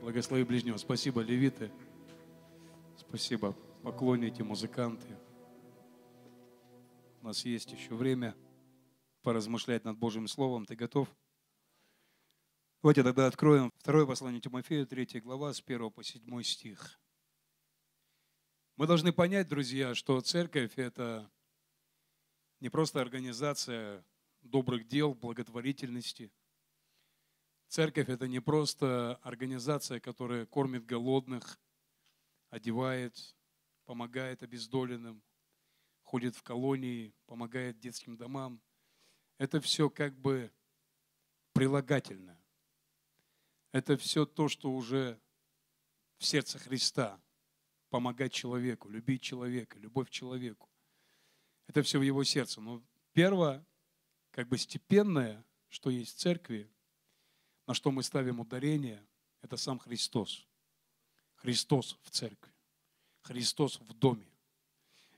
Благослови ближнего. Спасибо, левиты. Спасибо, поклонники, музыканты. У нас есть еще время поразмышлять над Божьим Словом. Ты готов? Давайте тогда откроем второе послание Тимофею, 3 глава, с 1 по 7 стих. Мы должны понять, друзья, что церковь – это не просто организация добрых дел, благотворительности. Церковь – это не просто организация, которая кормит голодных, одевает, помогает обездоленным, ходит в колонии, помогает детским домам. Это все как бы прилагательное. Это все то, что уже в сердце Христа – помогать человеку, любить человека, любовь к человеку. Это все в его сердце. Но первое, как бы степенное, что есть в церкви, на что мы ставим ударение, это сам Христос. Христос в церкви. Христос в доме.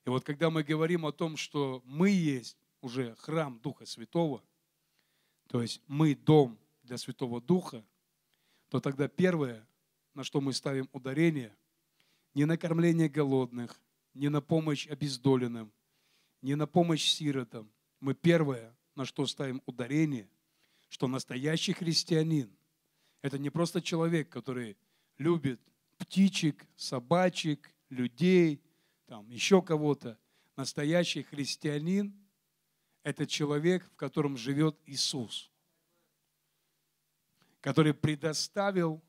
И вот когда мы говорим о том, что мы есть уже храм Духа Святого, то есть мы дом для Святого Духа, то тогда первое, на что мы ставим ударение – не на кормление голодных, не на помощь обездоленным, не на помощь сиротам. Мы первое, на что ставим ударение, что настоящий христианин – это не просто человек, который любит птичек, собачек, людей, там, еще кого-то. Настоящий христианин – это человек, в котором живет Иисус, который предоставил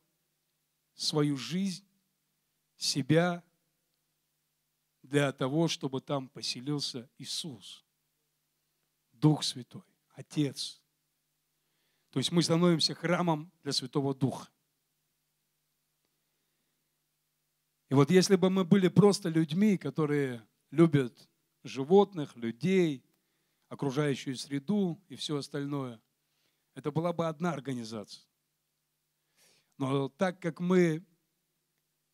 свою жизнь себя для того, чтобы там поселился Иисус, Дух Святой, Отец. То есть мы становимся храмом для Святого Духа. И вот если бы мы были просто людьми, которые любят животных, людей, окружающую среду и все остальное, это была бы одна организация. Но так как мы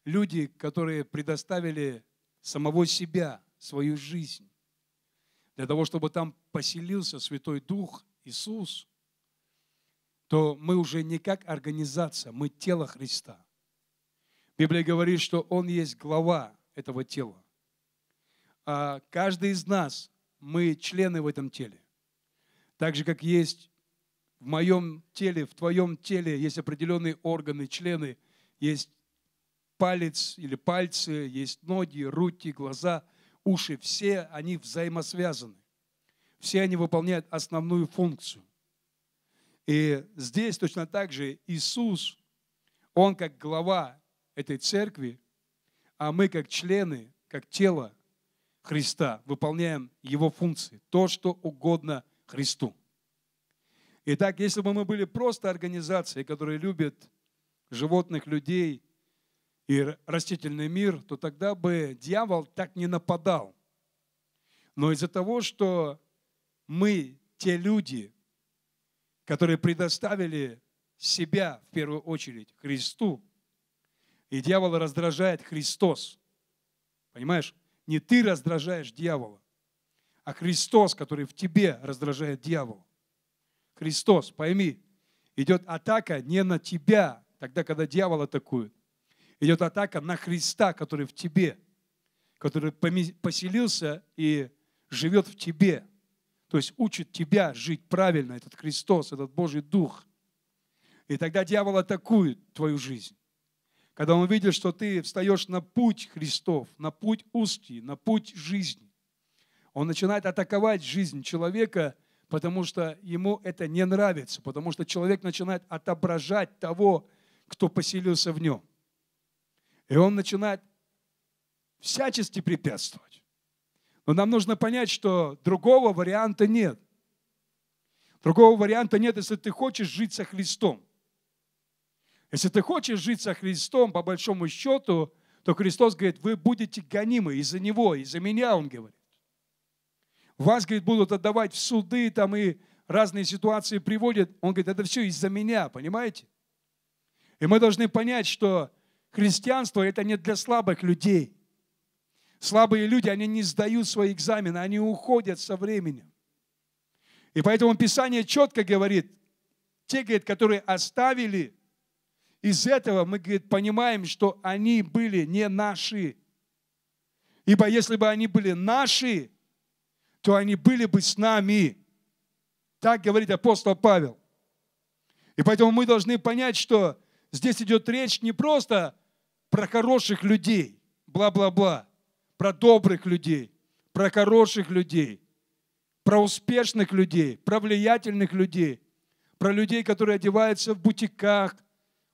люди, которые предоставили самого себя, свою жизнь, для того, чтобы там поселился Святой Дух, Иисус, то мы уже не как организация, мы тело Христа. Библия говорит, что Он есть глава этого тела. А каждый из нас, мы члены в этом теле. Так же, как есть в моем теле, в твоем теле есть определенные органы, члены, есть палец или пальцы, есть ноги, руки, глаза, уши. Все они взаимосвязаны. Все они выполняют основную функцию. И здесь точно так же Иисус, Он как глава этой церкви, а мы как члены, как тело Христа выполняем Его функции, то, что угодно Христу. Итак, если бы мы были просто организацией, которая любит животных людей, и растительный мир, то тогда бы дьявол так не нападал. Но из-за того, что мы, те люди, которые предоставили себя в первую очередь Христу, и дьявол раздражает Христос. Понимаешь? Не ты раздражаешь дьявола, а Христос, который в тебе раздражает дьявола. Христос, пойми, идет атака не на тебя, тогда, когда дьявол атакует, идет атака на Христа, который в тебе, который поселился и живет в тебе. То есть учит тебя жить правильно, этот Христос, этот Божий Дух. И тогда дьявол атакует твою жизнь. Когда он видит, что ты встаешь на путь Христов, на путь устий, на путь жизни, он начинает атаковать жизнь человека, потому что ему это не нравится, потому что человек начинает отображать того, кто поселился в нем. И он начинает всячески препятствовать. Но нам нужно понять, что другого варианта нет. Другого варианта нет, если ты хочешь жить со Христом. Если ты хочешь жить со Христом, по большому счету, то Христос говорит, вы будете гонимы из-за Него, из-за меня, Он говорит. Вас, говорит, будут отдавать в суды, там и разные ситуации приводят. Он говорит, это все из-за меня, понимаете? И мы должны понять, что Христианство – это не для слабых людей. Слабые люди, они не сдают свои экзамены, они уходят со временем. И поэтому Писание четко говорит, те, говорит, которые оставили, из этого мы, говорит, понимаем, что они были не наши. Ибо если бы они были наши, то они были бы с нами. Так говорит апостол Павел. И поэтому мы должны понять, что здесь идет речь не просто про хороших людей, бла-бла-бла, про добрых людей, про хороших людей, про успешных людей, про влиятельных людей, про людей, которые одеваются в бутиках,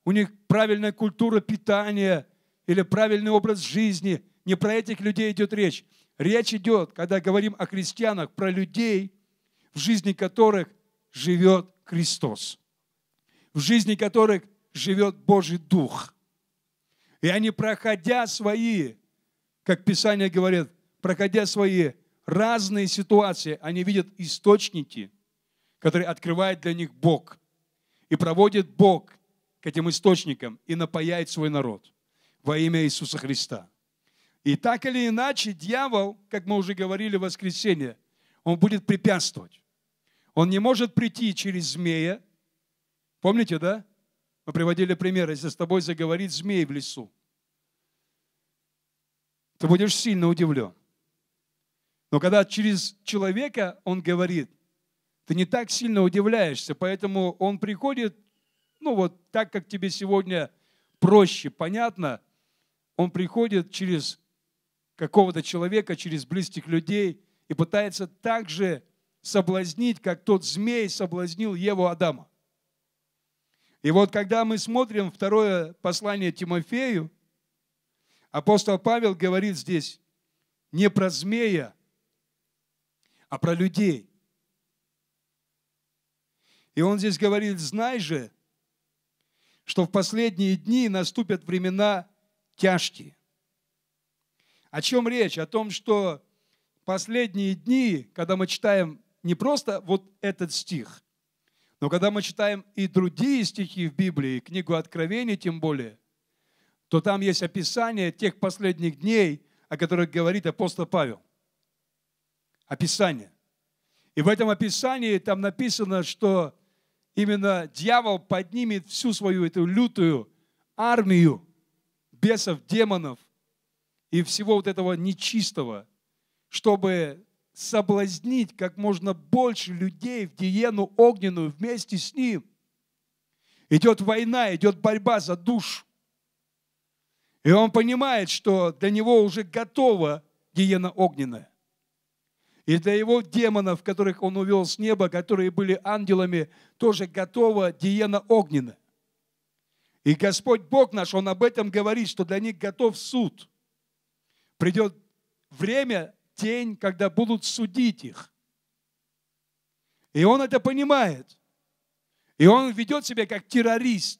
у них правильная культура питания или правильный образ жизни. Не про этих людей идет речь. Речь идет, когда говорим о христианах, про людей, в жизни которых живет Христос, в жизни которых живет Божий Дух – и они, проходя свои, как Писание говорит, проходя свои разные ситуации, они видят источники, которые открывает для них Бог. И проводит Бог к этим источникам и напаяет свой народ во имя Иисуса Христа. И так или иначе, дьявол, как мы уже говорили в воскресенье, он будет препятствовать. Он не может прийти через змея. Помните, да? Мы приводили пример, если с тобой заговорит змей в лесу, ты будешь сильно удивлен. Но когда через человека он говорит, ты не так сильно удивляешься, поэтому он приходит, ну вот так, как тебе сегодня проще, понятно, он приходит через какого-то человека, через близких людей и пытается так же соблазнить, как тот змей соблазнил Еву Адама. И вот когда мы смотрим второе послание Тимофею, апостол Павел говорит здесь не про змея, а про людей. И он здесь говорит, знай же, что в последние дни наступят времена тяжкие. О чем речь? О том, что последние дни, когда мы читаем не просто вот этот стих, но когда мы читаем и другие стихи в Библии, книгу Откровений тем более, то там есть описание тех последних дней, о которых говорит апостол Павел. Описание. И в этом описании там написано, что именно дьявол поднимет всю свою эту лютую армию бесов, демонов и всего вот этого нечистого, чтобы соблазнить как можно больше людей в диену огненную вместе с ним. Идет война, идет борьба за душу. И он понимает, что для него уже готова гиена огненная. И для его демонов, которых он увел с неба, которые были ангелами, тоже готова гиена огненная. И Господь Бог наш, Он об этом говорит, что для них готов суд. Придет время день, когда будут судить их. И он это понимает. И он ведет себя как террорист.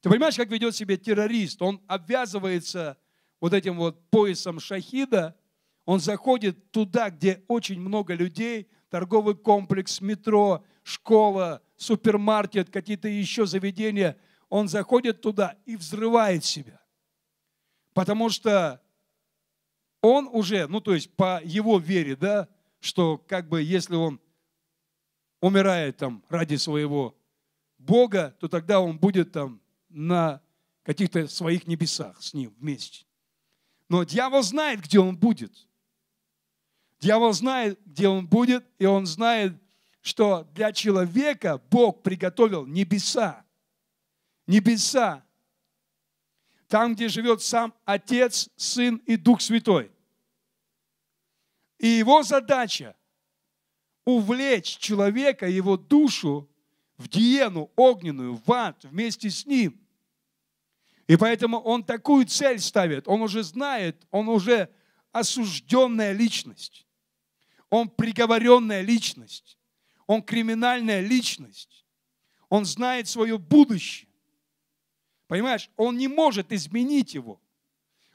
Ты понимаешь, как ведет себя террорист? Он обвязывается вот этим вот поясом шахида, он заходит туда, где очень много людей, торговый комплекс, метро, школа, супермаркет, какие-то еще заведения. Он заходит туда и взрывает себя. Потому что он уже, ну то есть по его вере, да, что как бы если он умирает там ради своего Бога, то тогда он будет там на каких-то своих небесах с ним вместе. Но дьявол знает, где он будет. Дьявол знает, где он будет, и он знает, что для человека Бог приготовил небеса. Небеса. Там, где живет сам Отец, Сын и Дух Святой. И его задача – увлечь человека, его душу в диену огненную, в ад вместе с ним. И поэтому он такую цель ставит. Он уже знает, он уже осужденная личность. Он приговоренная личность. Он криминальная личность. Он знает свое будущее. Понимаешь, он не может изменить его.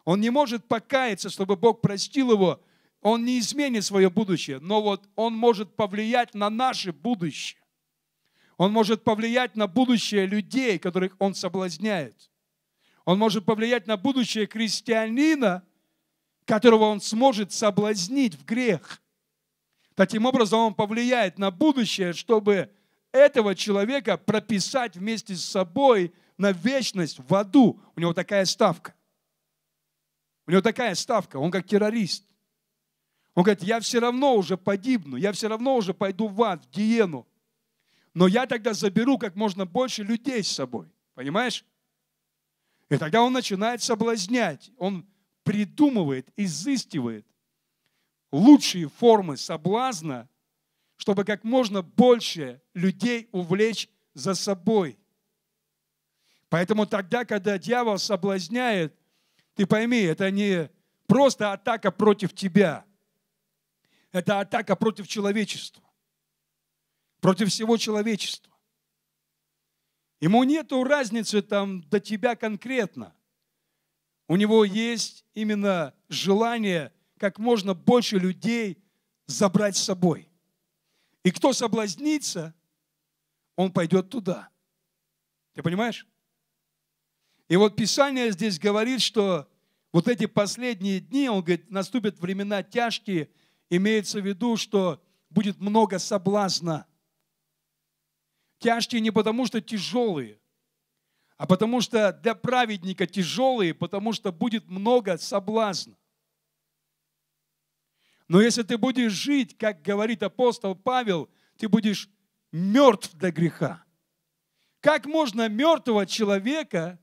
Он не может покаяться, чтобы Бог простил его – он не изменит свое будущее, но вот он может повлиять на наше будущее. Он может повлиять на будущее людей, которых он соблазняет. Он может повлиять на будущее крестьянина, которого он сможет соблазнить в грех. Таким образом, он повлияет на будущее, чтобы этого человека прописать вместе с собой на вечность в аду. У него такая ставка. У него такая ставка, он как террорист. Он говорит, я все равно уже погибну, я все равно уже пойду в ад, в гиену. Но я тогда заберу как можно больше людей с собой. Понимаешь? И тогда он начинает соблазнять. Он придумывает, изыскивает лучшие формы соблазна, чтобы как можно больше людей увлечь за собой. Поэтому тогда, когда дьявол соблазняет, ты пойми, это не просто атака против тебя – это атака против человечества, против всего человечества. Ему нет разницы там до тебя конкретно. У него есть именно желание как можно больше людей забрать с собой. И кто соблазнится, он пойдет туда. Ты понимаешь? И вот Писание здесь говорит, что вот эти последние дни, он говорит, наступят времена тяжкие – Имеется в виду, что будет много соблазна. Тяжкие не потому, что тяжелые, а потому что для праведника тяжелые, потому что будет много соблазна. Но если ты будешь жить, как говорит апостол Павел, ты будешь мертв для греха. Как можно мертвого человека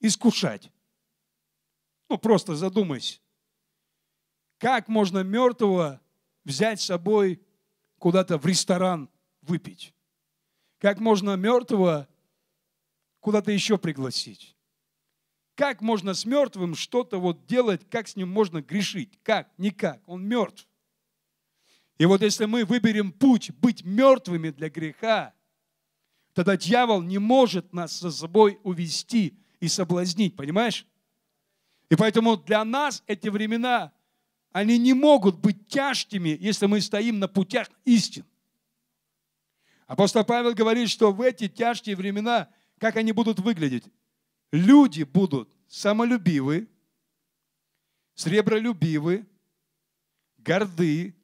искушать? Ну, просто задумайся. Как можно мертвого взять с собой куда-то в ресторан выпить? Как можно мертвого куда-то еще пригласить? Как можно с мертвым что-то вот делать, как с ним можно грешить? Как? Никак. Он мертв. И вот если мы выберем путь быть мертвыми для греха, тогда дьявол не может нас за собой увести и соблазнить, понимаешь? И поэтому для нас эти времена они не могут быть тяжкими, если мы стоим на путях истин. Апостол Павел говорит, что в эти тяжкие времена, как они будут выглядеть? Люди будут самолюбивы, сребролюбивы, горды,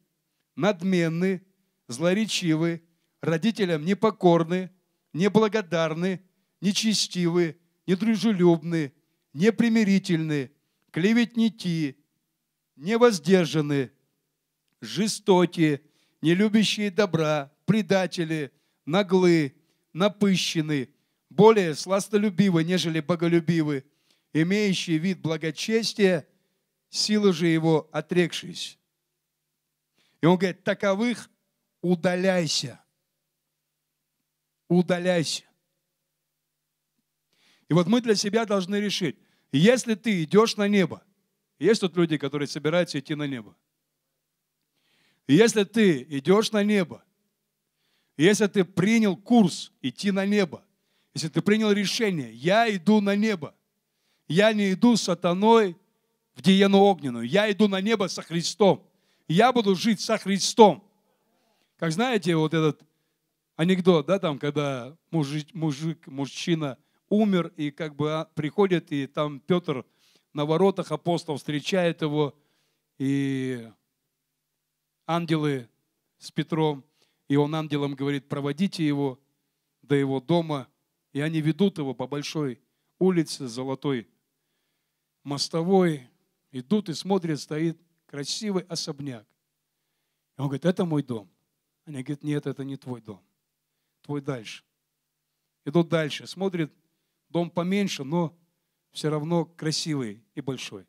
надменны, злоречивы, родителям непокорны, неблагодарны, нечестивы, недружелюбны, непримирительны, клеветники, невоздержаны, жестоки, нелюбящие добра, предатели, наглы, напыщены, более сластолюбивы, нежели боголюбивы, имеющие вид благочестия, силы же его отрекшись. И он говорит, таковых удаляйся. Удаляйся. И вот мы для себя должны решить, если ты идешь на небо, есть тут люди, которые собираются идти на небо. И если ты идешь на небо, если ты принял курс идти на небо, если ты принял решение, я иду на небо, я не иду с сатаной в диену огненную, я иду на небо со Христом, я буду жить со Христом. Как знаете, вот этот анекдот, да, там, когда мужик, мужчина умер, и как бы а, приходит, и там Петр – на воротах апостол встречает его, и ангелы с Петром, и он ангелам говорит, проводите его до его дома, и они ведут его по большой улице золотой мостовой, идут и смотрят, стоит красивый особняк. И он говорит, это мой дом. Они говорят, нет, это не твой дом, твой дальше. Идут дальше, смотрят, дом поменьше, но все равно красивый и большой.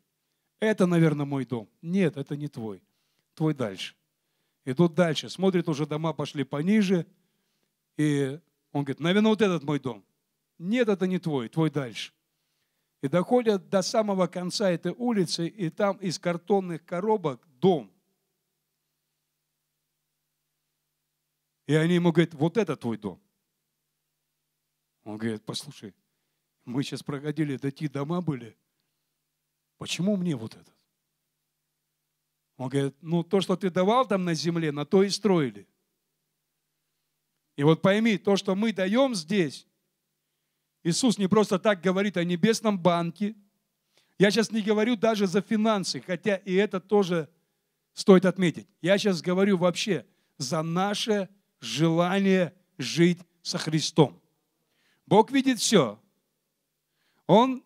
Это, наверное, мой дом. Нет, это не твой. Твой дальше. Идут дальше. Смотрят, уже дома пошли пониже. И он говорит, наверное, вот этот мой дом. Нет, это не твой, твой дальше. И доходят до самого конца этой улицы, и там из картонных коробок дом. И они ему говорят, вот это твой дом. Он говорит, послушай, мы сейчас проходили, такие дома были. Почему мне вот этот? Он говорит, ну то, что ты давал там на земле, на то и строили. И вот пойми, то, что мы даем здесь, Иисус не просто так говорит о небесном банке. Я сейчас не говорю даже за финансы, хотя и это тоже стоит отметить. Я сейчас говорю вообще за наше желание жить со Христом. Бог видит все. Он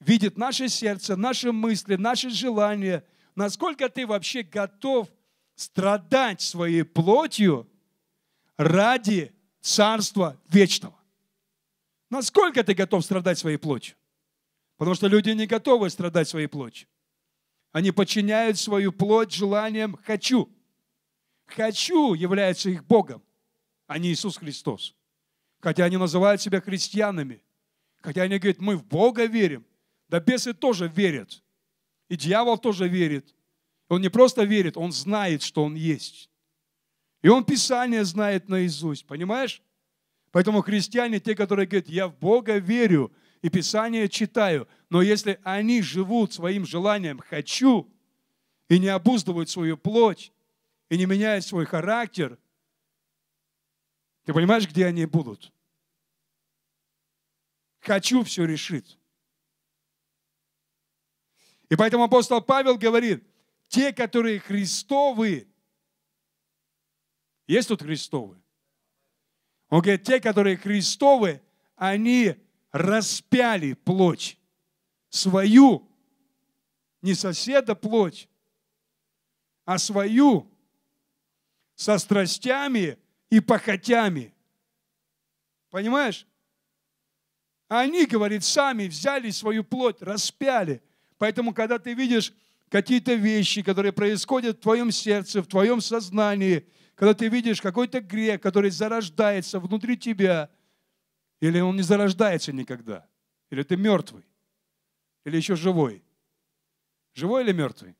видит наше сердце, наши мысли, наши желания, насколько ты вообще готов страдать своей плотью ради Царства Вечного. Насколько ты готов страдать своей плотью? Потому что люди не готовы страдать своей плотью. Они подчиняют свою плоть желаниям «хочу». «Хочу» является их Богом, а не Иисус Христос. Хотя они называют себя христианами – Хотя они говорят, мы в Бога верим. Да бесы тоже верят. И дьявол тоже верит. Он не просто верит, он знает, что он есть. И он Писание знает наизусть, понимаешь? Поэтому христиане, те, которые говорят, я в Бога верю и Писание читаю, но если они живут своим желанием «хочу» и не обуздывают свою плоть, и не меняют свой характер, ты понимаешь, где они будут? хочу все решить. И поэтому апостол Павел говорит, те, которые Христовы, есть тут Христовы? Он говорит, те, которые Христовы, они распяли плоть свою, не соседа плоть, а свою со страстями и похотями. Понимаешь? А они, говорит, сами взяли свою плоть, распяли. Поэтому, когда ты видишь какие-то вещи, которые происходят в твоем сердце, в твоем сознании, когда ты видишь какой-то грех, который зарождается внутри тебя, или он не зарождается никогда, или ты мертвый, или еще живой. Живой или мертвый?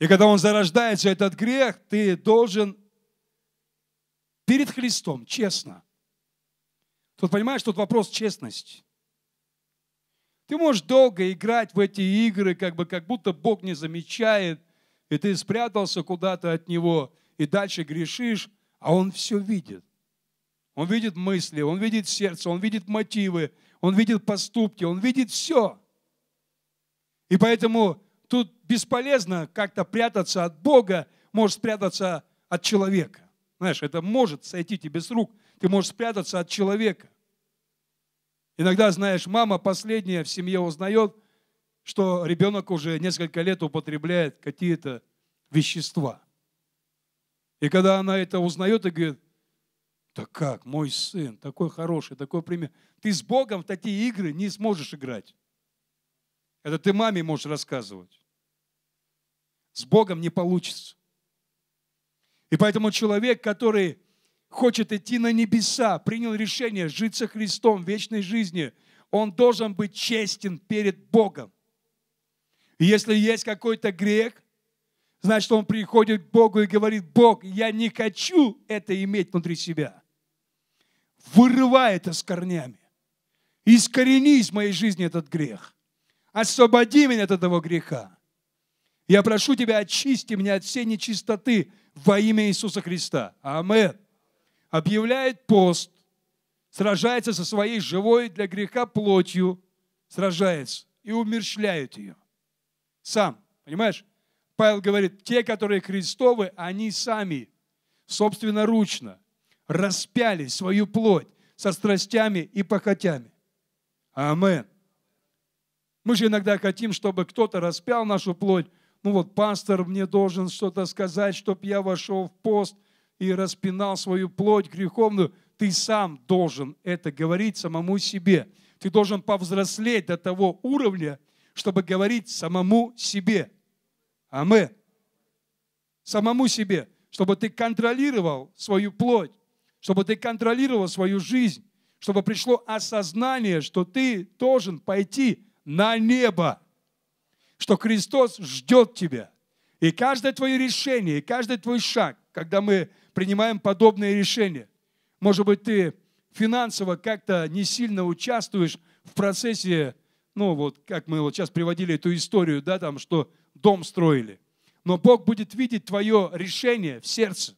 И когда он зарождается, этот грех, ты должен перед Христом, честно. Тут понимаешь, тут вопрос честность. Ты можешь долго играть в эти игры, как бы как будто Бог не замечает, и ты спрятался куда-то от Него, и дальше грешишь, а Он все видит. Он видит мысли, Он видит сердце, Он видит мотивы, Он видит поступки, Он видит все. И поэтому тут бесполезно как-то прятаться от Бога, можешь спрятаться от человека. Знаешь, это может сойти тебе с рук. Ты можешь спрятаться от человека. Иногда, знаешь, мама последняя в семье узнает, что ребенок уже несколько лет употребляет какие-то вещества. И когда она это узнает и говорит, да как, мой сын, такой хороший, такой пример. Ты с Богом в такие игры не сможешь играть. Это ты маме можешь рассказывать. С Богом не получится. И поэтому человек, который хочет идти на небеса, принял решение жить со Христом в вечной жизни, он должен быть честен перед Богом. И если есть какой-то грех, значит, он приходит к Богу и говорит, Бог, я не хочу это иметь внутри себя. Вырывай это с корнями. Искорени из моей жизни этот грех. Освободи меня от этого греха. Я прошу тебя, очисти меня от всей нечистоты, во имя Иисуса Христа. Амин. Объявляет пост, сражается со своей живой для греха плотью, сражается и умерщвляет ее. Сам, понимаешь? Павел говорит, те, которые Христовы, они сами, собственноручно, распяли свою плоть со страстями и похотями. Амин. Мы же иногда хотим, чтобы кто-то распял нашу плоть, ну вот пастор мне должен что-то сказать, чтобы я вошел в пост и распинал свою плоть греховную. Ты сам должен это говорить самому себе. Ты должен повзрослеть до того уровня, чтобы говорить самому себе. А мы Самому себе, чтобы ты контролировал свою плоть, чтобы ты контролировал свою жизнь, чтобы пришло осознание, что ты должен пойти на небо что Христос ждет тебя. И каждое твое решение, и каждый твой шаг, когда мы принимаем подобные решения, может быть, ты финансово как-то не сильно участвуешь в процессе, ну вот как мы вот сейчас приводили эту историю, да, там, что дом строили. Но Бог будет видеть твое решение в сердце.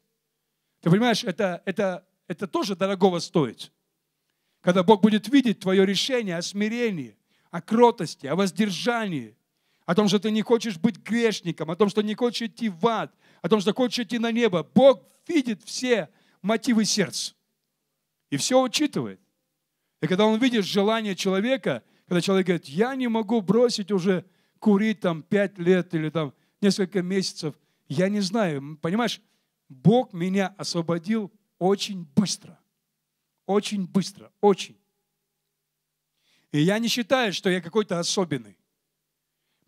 Ты понимаешь, это, это, это тоже дорогого стоит. Когда Бог будет видеть твое решение о смирении, о кротости, о воздержании, о том, что ты не хочешь быть грешником, о том, что не хочешь идти в ад, о том, что хочешь идти на небо. Бог видит все мотивы сердца и все учитывает. И когда он видит желание человека, когда человек говорит, я не могу бросить уже курить там пять лет или там несколько месяцев, я не знаю, понимаешь, Бог меня освободил очень быстро, очень быстро, очень. И я не считаю, что я какой-то особенный.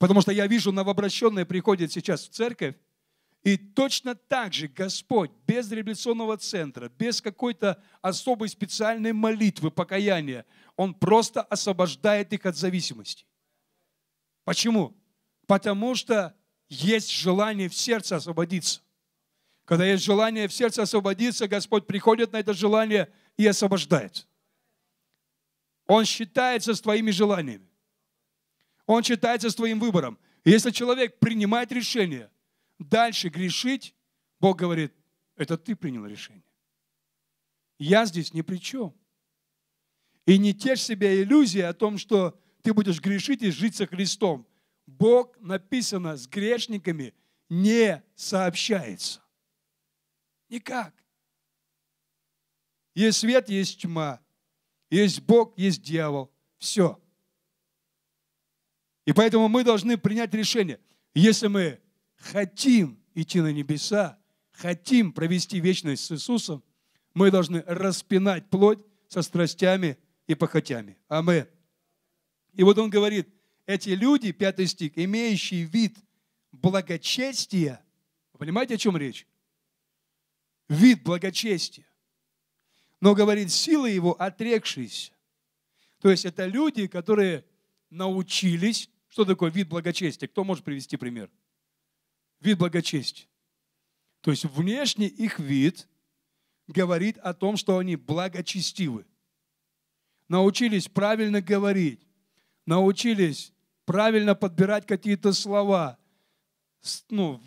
Потому что я вижу, новообращенные приходят сейчас в церковь, и точно так же Господь без революционного центра, без какой-то особой специальной молитвы, покаяния, Он просто освобождает их от зависимости. Почему? Потому что есть желание в сердце освободиться. Когда есть желание в сердце освободиться, Господь приходит на это желание и освобождает. Он считается с твоими желаниями. Он считается с твоим выбором. если человек принимает решение дальше грешить, Бог говорит, это ты принял решение. Я здесь ни при чем. И не тешь себя иллюзией о том, что ты будешь грешить и жить со Христом. Бог, написано, с грешниками не сообщается. Никак. Есть свет, есть тьма. Есть Бог, есть дьявол. Все. И поэтому мы должны принять решение. Если мы хотим идти на небеса, хотим провести вечность с Иисусом, мы должны распинать плоть со страстями и похотями. Амэ. И вот он говорит, эти люди, пятый стих, имеющие вид благочестия, вы понимаете, о чем речь? Вид благочестия. Но, говорит, силы его отрекшиеся. То есть это люди, которые научились. Что такое вид благочестия? Кто может привести пример? Вид благочестия. То есть внешний их вид говорит о том, что они благочестивы. Научились правильно говорить, научились правильно подбирать какие-то слова, ну,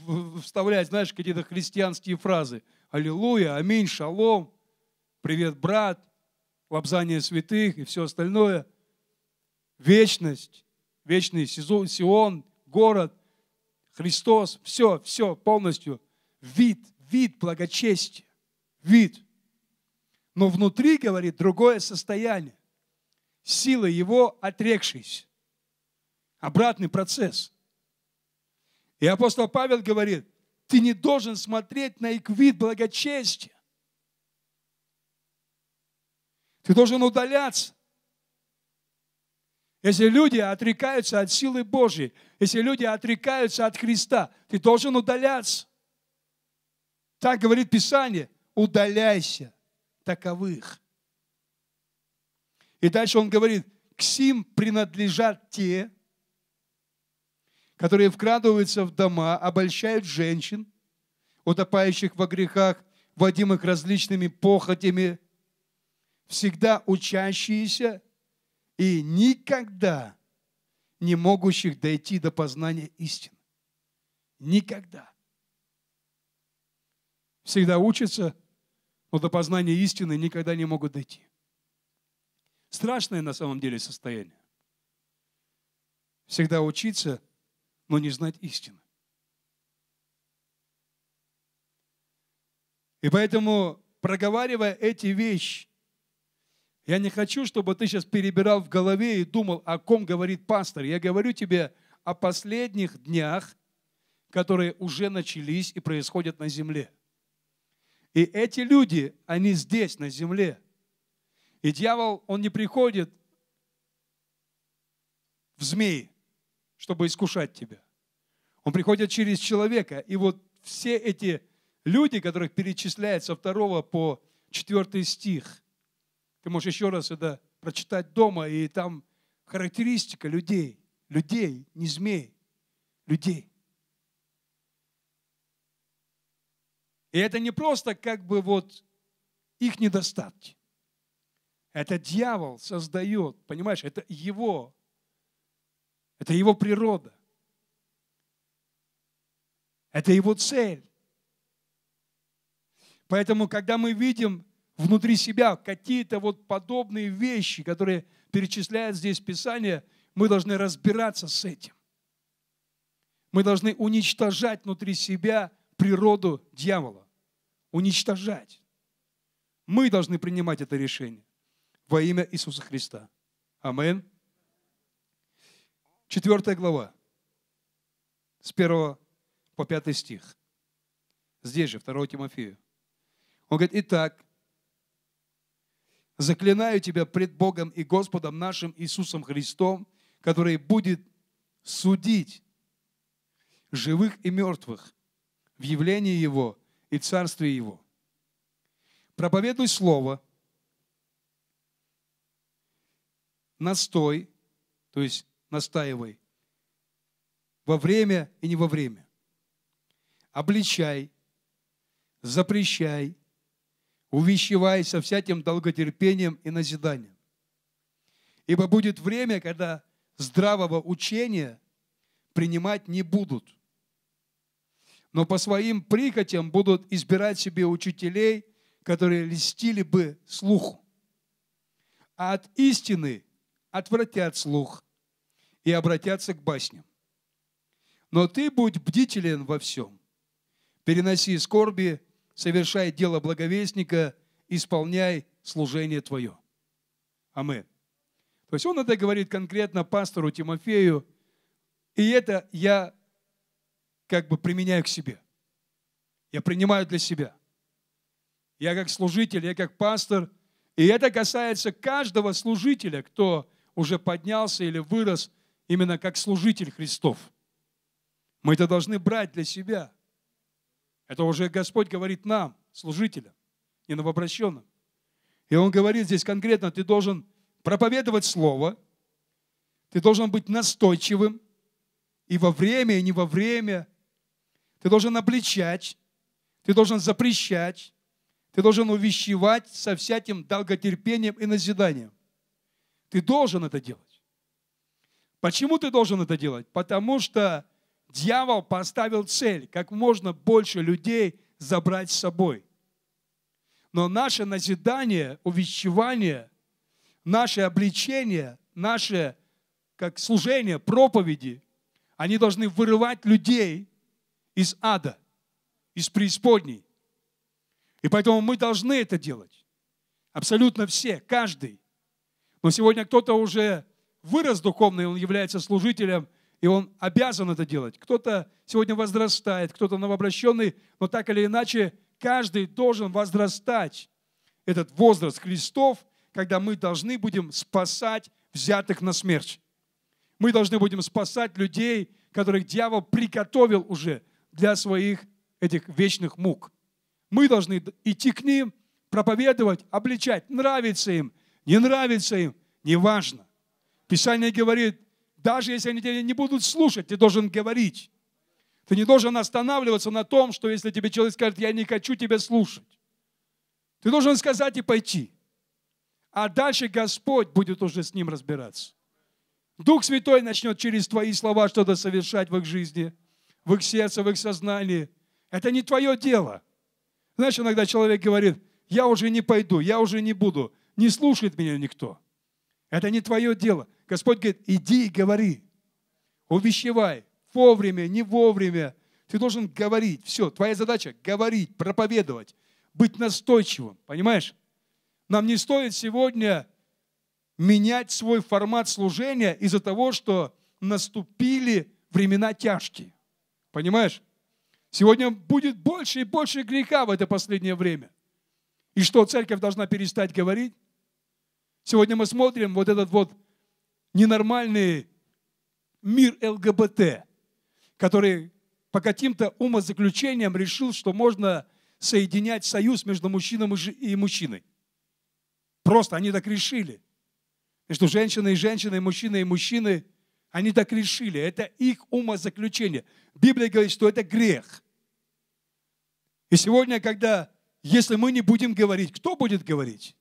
вставлять, знаешь, какие-то христианские фразы. Аллилуйя, аминь, шалом, привет, брат, лобзание святых и все остальное – вечность, вечный сезон, Сион, город, Христос, все, все полностью. Вид, вид благочестия, вид. Но внутри, говорит, другое состояние. Силы его отрекшись. Обратный процесс. И апостол Павел говорит, ты не должен смотреть на вид благочестия. Ты должен удаляться. Если люди отрекаются от силы Божьей, если люди отрекаются от Христа, ты должен удаляться. Так говорит Писание, удаляйся таковых. И дальше он говорит, к сим принадлежат те, которые вкрадываются в дома, обольщают женщин, утопающих во грехах, водимых различными похотями, всегда учащиеся – и никогда не могущих дойти до познания истины. Никогда. Всегда учатся, но до познания истины никогда не могут дойти. Страшное на самом деле состояние. Всегда учиться, но не знать истины. И поэтому, проговаривая эти вещи, я не хочу, чтобы ты сейчас перебирал в голове и думал, о ком говорит пастор. Я говорю тебе о последних днях, которые уже начались и происходят на земле. И эти люди, они здесь, на земле. И дьявол, он не приходит в змеи, чтобы искушать тебя. Он приходит через человека. И вот все эти люди, которых перечисляется со второго по четвертый стих – ты можешь еще раз это прочитать дома, и там характеристика людей. Людей, не змей. Людей. И это не просто как бы вот их недостатки. Это дьявол создает, понимаешь, это его, это его природа. Это его цель. Поэтому, когда мы видим внутри себя какие-то вот подобные вещи, которые перечисляет здесь Писание, мы должны разбираться с этим. Мы должны уничтожать внутри себя природу дьявола. Уничтожать. Мы должны принимать это решение во имя Иисуса Христа. Амин. Четвертая глава, с первого по пятый стих. Здесь же, 2 Тимофею. Он говорит, итак, Заклинаю тебя пред Богом и Господом нашим Иисусом Христом, который будет судить живых и мертвых в явлении Его и Царстве Его. Проповедуй Слово, настой, то есть настаивай, во время и не во время. Обличай, запрещай, увещеваясь со всяким долготерпением и назиданием. Ибо будет время, когда здравого учения принимать не будут, но по своим прихотям будут избирать себе учителей, которые листили бы слуху. А от истины отвратят слух и обратятся к басням. Но ты будь бдителен во всем, переноси скорби, совершай дело благовестника, исполняй служение твое. Амы. То есть он это говорит конкретно пастору Тимофею, и это я как бы применяю к себе. Я принимаю для себя. Я как служитель, я как пастор. И это касается каждого служителя, кто уже поднялся или вырос именно как служитель Христов. Мы это должны брать для себя – это уже Господь говорит нам, служителям, не новообращенным. И Он говорит здесь конкретно, ты должен проповедовать Слово, ты должен быть настойчивым, и во время, и не во время. Ты должен обличать, ты должен запрещать, ты должен увещевать со всяким долготерпением и назиданием. Ты должен это делать. Почему ты должен это делать? Потому что Дьявол поставил цель, как можно больше людей забрать с собой. Но наше назидание, увещевание, наше обличение, наше как служение, проповеди, они должны вырывать людей из ада, из преисподней. И поэтому мы должны это делать. Абсолютно все, каждый. Но сегодня кто-то уже вырос духовный, он является служителем – и он обязан это делать. Кто-то сегодня возрастает, кто-то новообращенный, но так или иначе каждый должен возрастать. Этот возраст Христов, когда мы должны будем спасать взятых на смерть. Мы должны будем спасать людей, которых дьявол приготовил уже для своих этих вечных мук. Мы должны идти к ним, проповедовать, обличать. Нравится им, не нравится им, неважно. Писание говорит, даже если они тебя не будут слушать, ты должен говорить. Ты не должен останавливаться на том, что если тебе человек скажет, я не хочу тебя слушать. Ты должен сказать и пойти. А дальше Господь будет уже с ним разбираться. Дух Святой начнет через твои слова что-то совершать в их жизни, в их сердце, в их сознании. Это не твое дело. Знаешь, иногда человек говорит, я уже не пойду, я уже не буду. Не слушает меня никто. Это не твое дело. Господь говорит, иди и говори, увещевай, вовремя, не вовремя. Ты должен говорить. Все, твоя задача – говорить, проповедовать, быть настойчивым. Понимаешь? Нам не стоит сегодня менять свой формат служения из-за того, что наступили времена тяжкие. Понимаешь? Сегодня будет больше и больше греха в это последнее время. И что, церковь должна перестать говорить? Сегодня мы смотрим вот этот вот ненормальный мир ЛГБТ, который по каким-то умозаключениям решил, что можно соединять союз между мужчиной и мужчиной. Просто они так решили. И что женщины и женщины, и мужчины и мужчины, они так решили. Это их умозаключение. Библия говорит, что это грех. И сегодня, когда, если мы не будем говорить, кто будет говорить?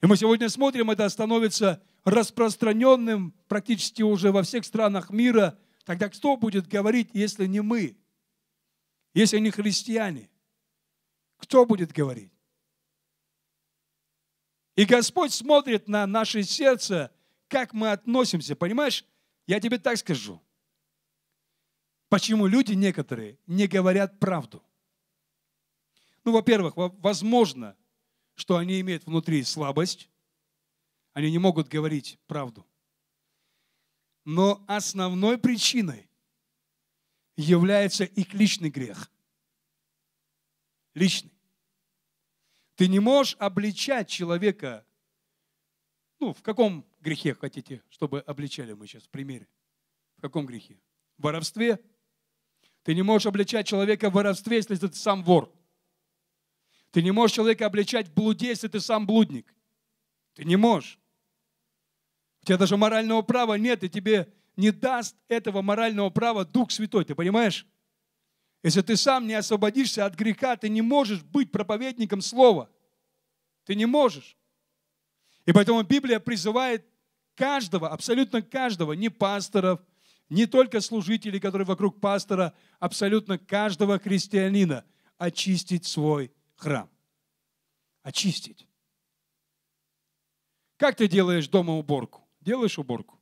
И мы сегодня смотрим, это становится распространенным практически уже во всех странах мира. Тогда кто будет говорить, если не мы? Если не христиане? Кто будет говорить? И Господь смотрит на наше сердце, как мы относимся. Понимаешь, я тебе так скажу. Почему люди некоторые не говорят правду? Ну, во-первых, возможно, что они имеют внутри слабость, они не могут говорить правду. Но основной причиной является их личный грех. Личный. Ты не можешь обличать человека, ну, в каком грехе хотите, чтобы обличали мы сейчас в примере? В каком грехе? В воровстве? Ты не можешь обличать человека в воровстве, если ты сам вор – ты не можешь человека обличать в блуде, если ты сам блудник. Ты не можешь. У тебя даже морального права нет, и тебе не даст этого морального права Дух Святой. Ты понимаешь? Если ты сам не освободишься от греха, ты не можешь быть проповедником Слова. Ты не можешь. И поэтому Библия призывает каждого, абсолютно каждого, не пасторов, не только служителей, которые вокруг пастора, абсолютно каждого христианина очистить свой храм. Очистить. Как ты делаешь дома уборку? Делаешь уборку?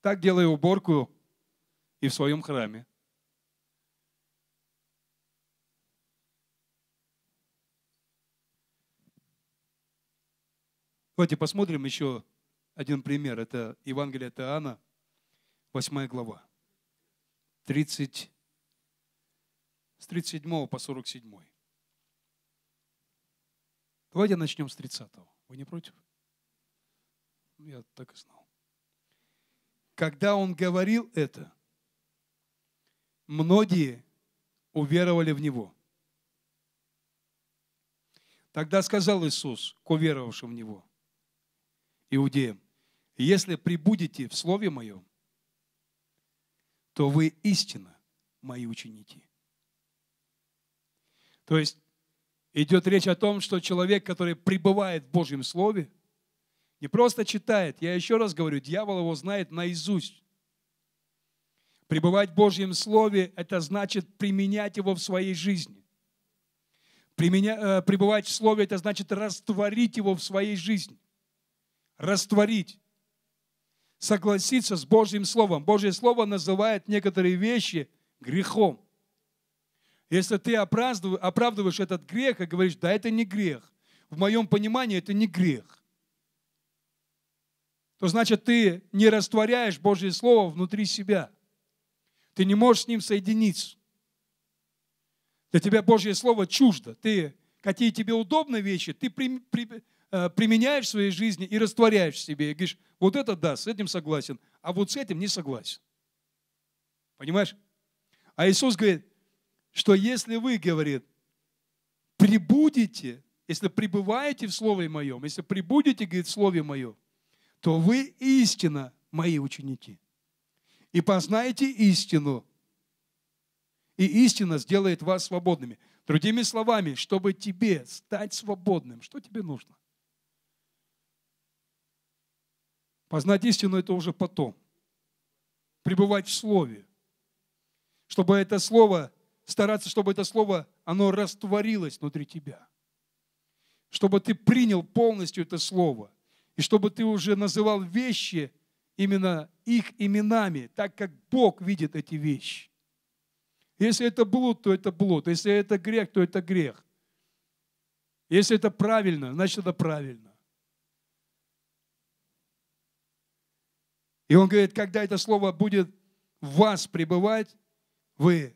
Так делай уборку и в своем храме. Давайте посмотрим еще один пример. Это Евангелие от Иоанна, 8 глава, 30 с 37 по 47. Давайте начнем с 30. -го. Вы не против? Я так и знал. Когда он говорил это, многие уверовали в него. Тогда сказал Иисус к уверовавшим в него, иудеям, если прибудете в Слове Моем, то вы истинно мои ученики. То есть идет речь о том, что человек, который пребывает в Божьем Слове, не просто читает, я еще раз говорю, дьявол его знает наизусть. Пребывать в Божьем Слове – это значит применять его в своей жизни. Применя... Э, пребывать в Слове – это значит растворить его в своей жизни. Растворить. Согласиться с Божьим Словом. Божье Слово называет некоторые вещи грехом. Если ты оправдываешь этот грех и говоришь, да это не грех, в моем понимании это не грех, то значит ты не растворяешь Божье Слово внутри себя. Ты не можешь с ним соединиться. Для тебя Божье Слово чуждо. Ты, какие тебе удобные вещи, ты при, при, э, применяешь в своей жизни и растворяешь в себе. И говоришь, вот это да, с этим согласен, а вот с этим не согласен. Понимаешь? А Иисус говорит, что если вы, говорит, прибудете, если пребываете в Слове Моем, если прибудете, говорит, в Слове Моем, то вы истинно мои ученики. И познаете истину. И истина сделает вас свободными. Другими словами, чтобы тебе стать свободным, что тебе нужно? Познать истину – это уже потом. Пребывать в Слове. Чтобы это Слово стараться, чтобы это слово, оно растворилось внутри тебя. Чтобы ты принял полностью это слово. И чтобы ты уже называл вещи именно их именами, так как Бог видит эти вещи. Если это блуд, то это блуд. Если это грех, то это грех. Если это правильно, значит это правильно. И он говорит, когда это слово будет в вас пребывать, вы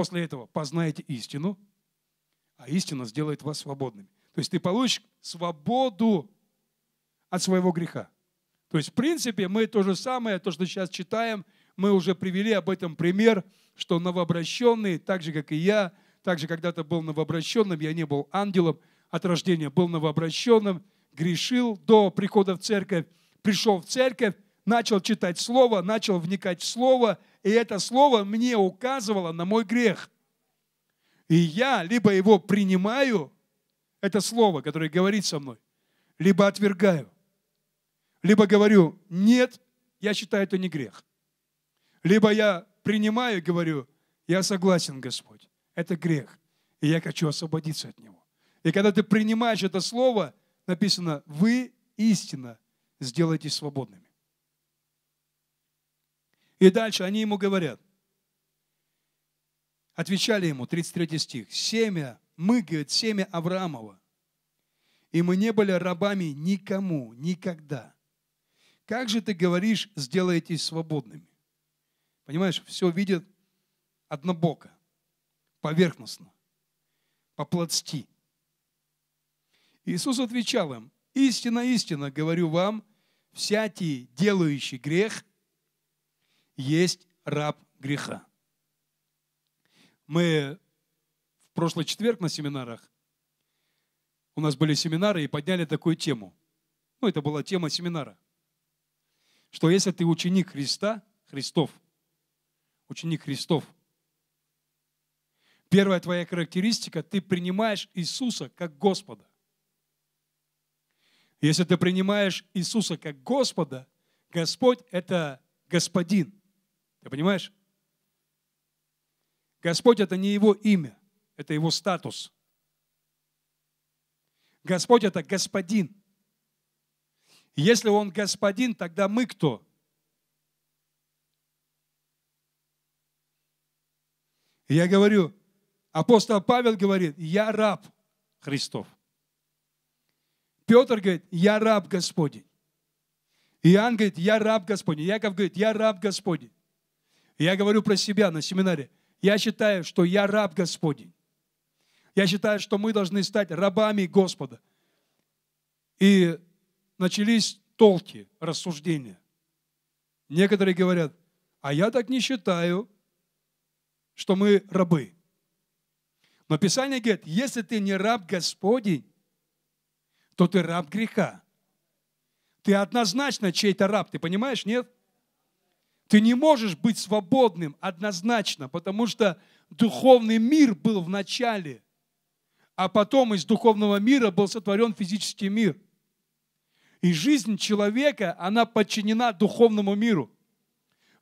После этого познаете истину, а истина сделает вас свободными. То есть ты получишь свободу от своего греха. То есть, в принципе, мы то же самое, то, что сейчас читаем, мы уже привели об этом пример, что новообращенный, так же, как и я, так же когда-то был новообращенным, я не был ангелом от рождения, был новообращенным, грешил до прихода в церковь, пришел в церковь, начал читать Слово, начал вникать в Слово – и это слово мне указывало на мой грех. И я либо его принимаю, это слово, которое говорит со мной, либо отвергаю, либо говорю, нет, я считаю, это не грех. Либо я принимаю и говорю, я согласен, Господь, это грех, и я хочу освободиться от него. И когда ты принимаешь это слово, написано, вы истинно сделаетесь свободными. И дальше они ему говорят, отвечали ему, 33 стих, «Семя, мы, говорит, семя Авраамова, и мы не были рабами никому, никогда. Как же ты говоришь, сделаетесь свободными?» Понимаешь, все видят однобоко, поверхностно, по плотски. Иисус отвечал им, «Истина, истина, говорю вам, всякий делающий грех – есть раб греха. Мы в прошлый четверг на семинарах, у нас были семинары и подняли такую тему. Ну, это была тема семинара. Что если ты ученик Христа, Христов, ученик Христов, первая твоя характеристика, ты принимаешь Иисуса как Господа. Если ты принимаешь Иисуса как Господа, Господь – это Господин – ты понимаешь? Господь – это не его имя, это его статус. Господь – это господин. Если он господин, тогда мы кто? Я говорю, апостол Павел говорит, я раб Христов. Петр говорит, я раб Господень. Иоанн говорит, я раб Господень. Яков говорит, я раб Господень. Я говорю про себя на семинаре. Я считаю, что я раб Господень. Я считаю, что мы должны стать рабами Господа. И начались толки, рассуждения. Некоторые говорят, а я так не считаю, что мы рабы. Но Писание говорит, если ты не раб Господень, то ты раб греха. Ты однозначно чей-то раб, ты понимаешь, нет? Ты не можешь быть свободным однозначно, потому что духовный мир был в начале, а потом из духовного мира был сотворен физический мир. И жизнь человека, она подчинена духовному миру.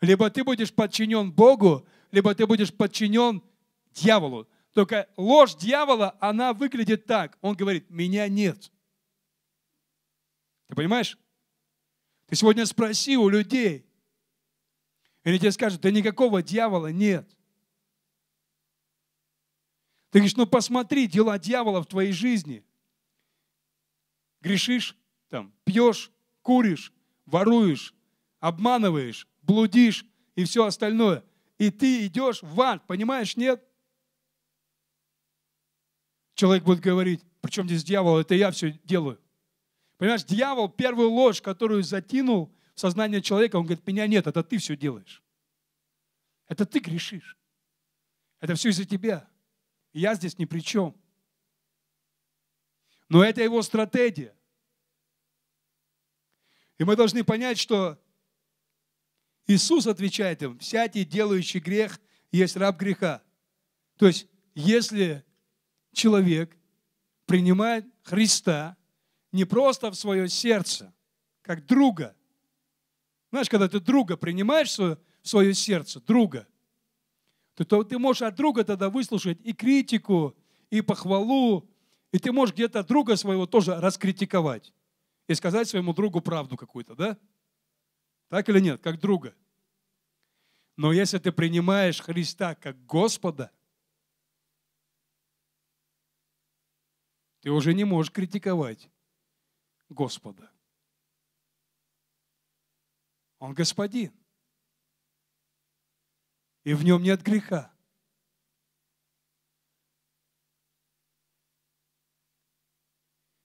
Либо ты будешь подчинен Богу, либо ты будешь подчинен дьяволу. Только ложь дьявола, она выглядит так. Он говорит, меня нет. Ты понимаешь? Ты сегодня спроси у людей, и они тебе скажут, да никакого дьявола нет. Ты говоришь, ну посмотри, дела дьявола в твоей жизни. Грешишь, там, пьешь, куришь, воруешь, обманываешь, блудишь и все остальное. И ты идешь в ад, понимаешь, нет? Человек будет говорить, причем здесь дьявол, это я все делаю. Понимаешь, дьявол первую ложь, которую затянул – сознание человека, он говорит, меня нет, это ты все делаешь. Это ты грешишь. Это все из-за тебя. Я здесь ни при чем. Но это его стратегия. И мы должны понять, что Иисус отвечает им, всякий делающий грех есть раб греха. То есть, если человек принимает Христа не просто в свое сердце, как друга, знаешь, когда ты друга принимаешь в свое, в свое сердце, друга, то, то ты можешь от друга тогда выслушать и критику, и похвалу, и ты можешь где-то друга своего тоже раскритиковать и сказать своему другу правду какую-то, да? Так или нет, как друга. Но если ты принимаешь Христа как Господа, ты уже не можешь критиковать Господа. Он господин. И в нем нет греха.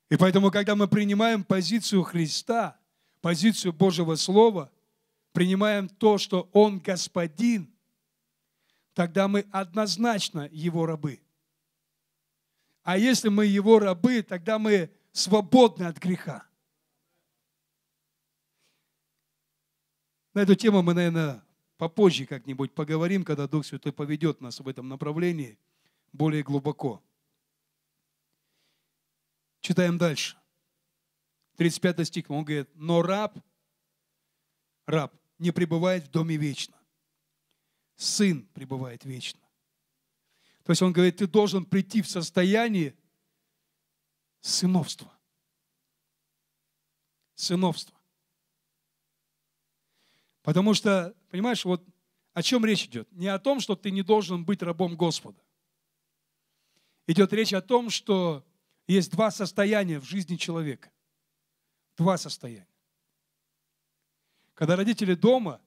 И поэтому, когда мы принимаем позицию Христа, позицию Божьего Слова, принимаем то, что Он Господин, тогда мы однозначно Его рабы. А если мы Его рабы, тогда мы свободны от греха. На эту тему мы, наверное, попозже как-нибудь поговорим, когда Дух Святой поведет нас в этом направлении более глубоко. Читаем дальше. 35 стих, он говорит, но раб, раб не пребывает в доме вечно. Сын пребывает вечно. То есть он говорит, ты должен прийти в состояние сыновства. Сыновства. Потому что, понимаешь, вот о чем речь идет? Не о том, что ты не должен быть рабом Господа. Идет речь о том, что есть два состояния в жизни человека. Два состояния. Когда родители дома,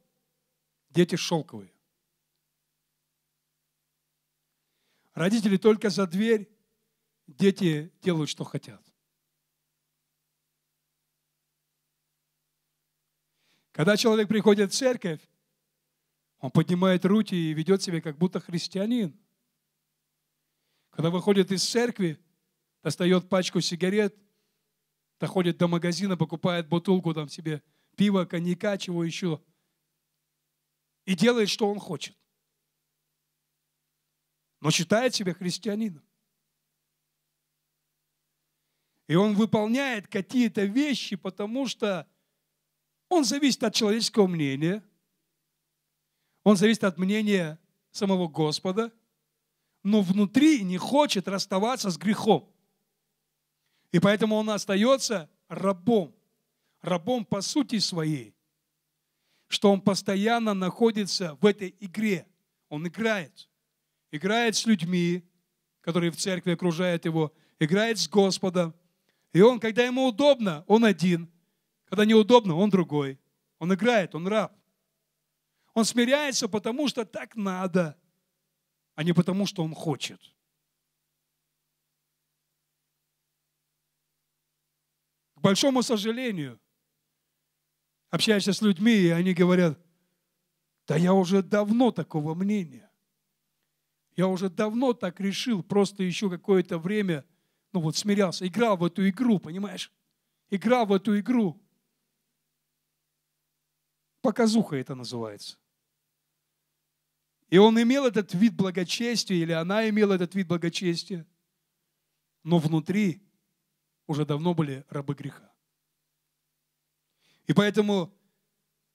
дети шелковые. Родители только за дверь, дети делают, что хотят. Когда человек приходит в церковь, он поднимает руки и ведет себя как будто христианин. Когда выходит из церкви, достает пачку сигарет, доходит до магазина, покупает бутылку там себе пива, коньяка, чего еще, и делает, что он хочет. Но считает себя христианином. И он выполняет какие-то вещи, потому что он зависит от человеческого мнения, он зависит от мнения самого Господа, но внутри не хочет расставаться с грехом. И поэтому он остается рабом, рабом по сути своей, что он постоянно находится в этой игре. Он играет. Играет с людьми, которые в церкви окружают его, играет с Господом. И он, когда ему удобно, он один – когда неудобно, он другой. Он играет, он раб. Он смиряется, потому что так надо, а не потому, что он хочет. К большому сожалению, общаешься с людьми, и они говорят, да я уже давно такого мнения. Я уже давно так решил, просто еще какое-то время, ну вот смирялся, играл в эту игру, понимаешь? Играл в эту игру. Показуха это называется. И он имел этот вид благочестия, или она имела этот вид благочестия, но внутри уже давно были рабы греха. И поэтому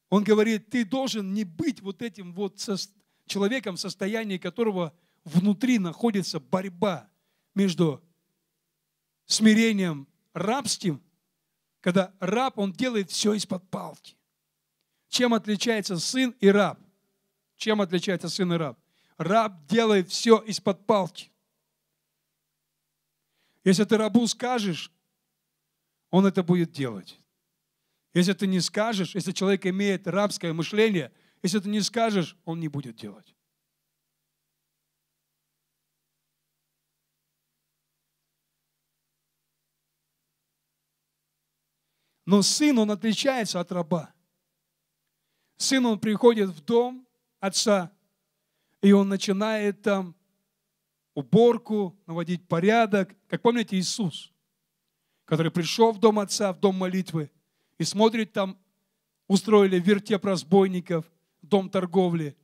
он говорит, ты должен не быть вот этим вот человеком, в состоянии которого внутри находится борьба между смирением рабским, когда раб, он делает все из-под палки. Чем отличается сын и раб? Чем отличается сын и раб? Раб делает все из-под палки. Если ты рабу скажешь, он это будет делать. Если ты не скажешь, если человек имеет рабское мышление, если ты не скажешь, он не будет делать. Но сын, он отличается от раба. Сын, он приходит в дом отца, и он начинает там уборку, наводить порядок. Как помните Иисус, который пришел в дом отца, в дом молитвы, и смотрит там, устроили вертеп разбойников, дом торговли.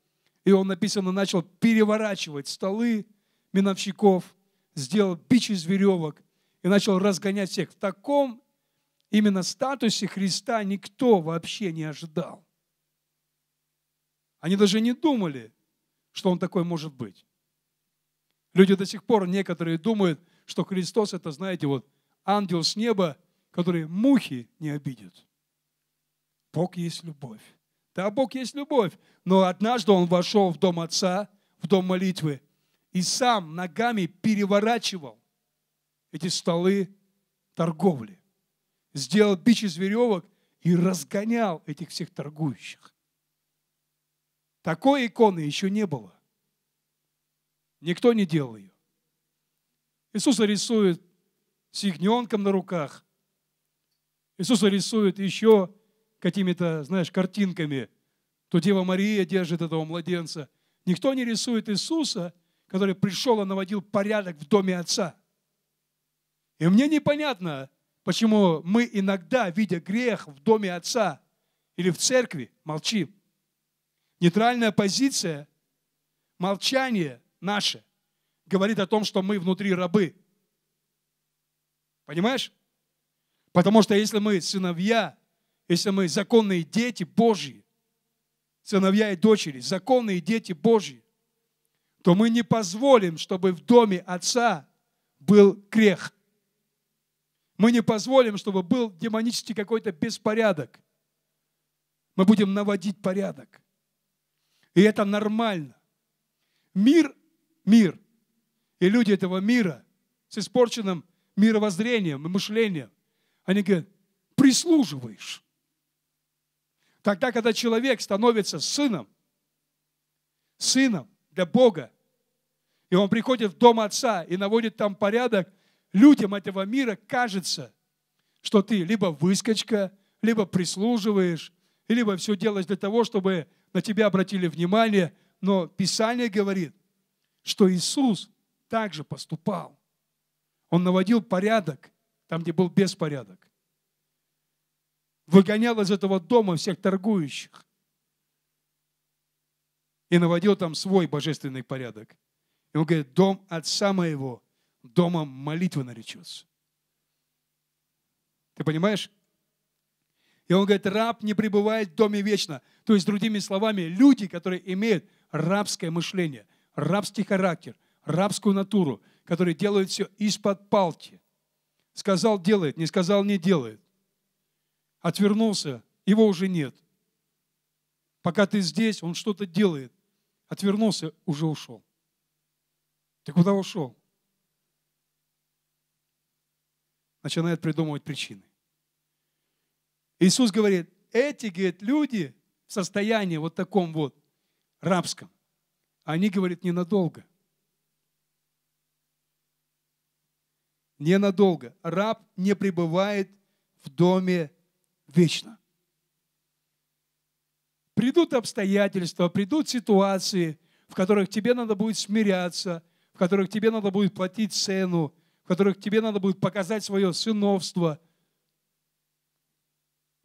И он, написано, начал переворачивать столы миновщиков, сделал бич из веревок и начал разгонять всех. В таком именно статусе Христа никто вообще не ожидал. Они даже не думали, что он такой может быть. Люди до сих пор некоторые думают, что Христос это, знаете, вот ангел с неба, который мухи не обидит. Бог есть любовь. Да, Бог есть любовь. Но однажды он вошел в дом Отца, в дом молитвы, и сам ногами переворачивал эти столы торговли. Сделал бич из веревок и разгонял этих всех торгующих. Такой иконы еще не было. Никто не делал ее. Иисуса рисует с ягненком на руках. Иисуса рисует еще какими-то, знаешь, картинками. То Дева Мария держит этого младенца. Никто не рисует Иисуса, который пришел и наводил порядок в доме Отца. И мне непонятно, почему мы иногда, видя грех в доме Отца или в церкви, молчим. Нейтральная позиция, молчание наше говорит о том, что мы внутри рабы. Понимаешь? Потому что если мы сыновья, если мы законные дети Божьи, сыновья и дочери, законные дети Божьи, то мы не позволим, чтобы в доме отца был грех. Мы не позволим, чтобы был демонический какой-то беспорядок. Мы будем наводить порядок. И это нормально. Мир – мир. И люди этого мира с испорченным мировоззрением и мышлением, они говорят, прислуживаешь. Тогда, когда человек становится сыном, сыном для Бога, и он приходит в дом отца и наводит там порядок, людям этого мира кажется, что ты либо выскочка, либо прислуживаешь, либо все делаешь для того, чтобы на тебя обратили внимание, но Писание говорит, что Иисус также поступал. Он наводил порядок там, где был беспорядок. Выгонял из этого дома всех торгующих и наводил там свой божественный порядок. И он говорит, дом отца моего, домом молитвы наречется. Ты понимаешь? И он говорит, раб не пребывает в доме вечно. То есть, другими словами, люди, которые имеют рабское мышление, рабский характер, рабскую натуру, которые делают все из-под палки. Сказал – делает, не сказал – не делает. Отвернулся – его уже нет. Пока ты здесь, он что-то делает. Отвернулся – уже ушел. Ты куда ушел? Начинает придумывать причины. Иисус говорит, эти, говорит, люди в состоянии вот таком вот рабском, они, говорит, ненадолго. Ненадолго. Раб не пребывает в доме вечно. Придут обстоятельства, придут ситуации, в которых тебе надо будет смиряться, в которых тебе надо будет платить цену, в которых тебе надо будет показать свое сыновство –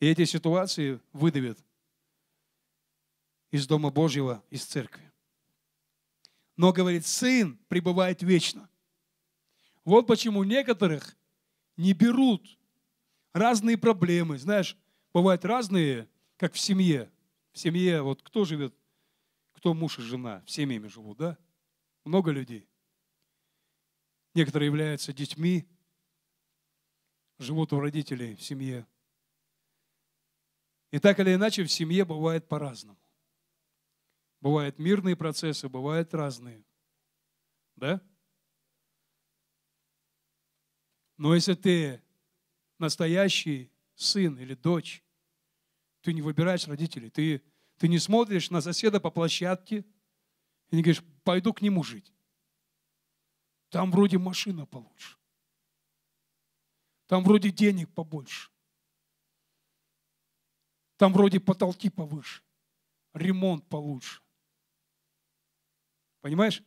и эти ситуации выдавят из Дома Божьего, из церкви. Но, говорит, Сын пребывает вечно. Вот почему некоторых не берут разные проблемы. Знаешь, бывают разные, как в семье. В семье, вот кто живет, кто муж и жена, в семьями живут, да? Много людей. Некоторые являются детьми, живут у родителей в семье. И так или иначе в семье бывает по-разному. Бывают мирные процессы, бывают разные. Да? Но если ты настоящий сын или дочь, ты не выбираешь родителей, ты, ты не смотришь на соседа по площадке и не говоришь, пойду к нему жить. Там вроде машина получше. Там вроде денег побольше. Там вроде потолки повыше, ремонт получше. Понимаешь?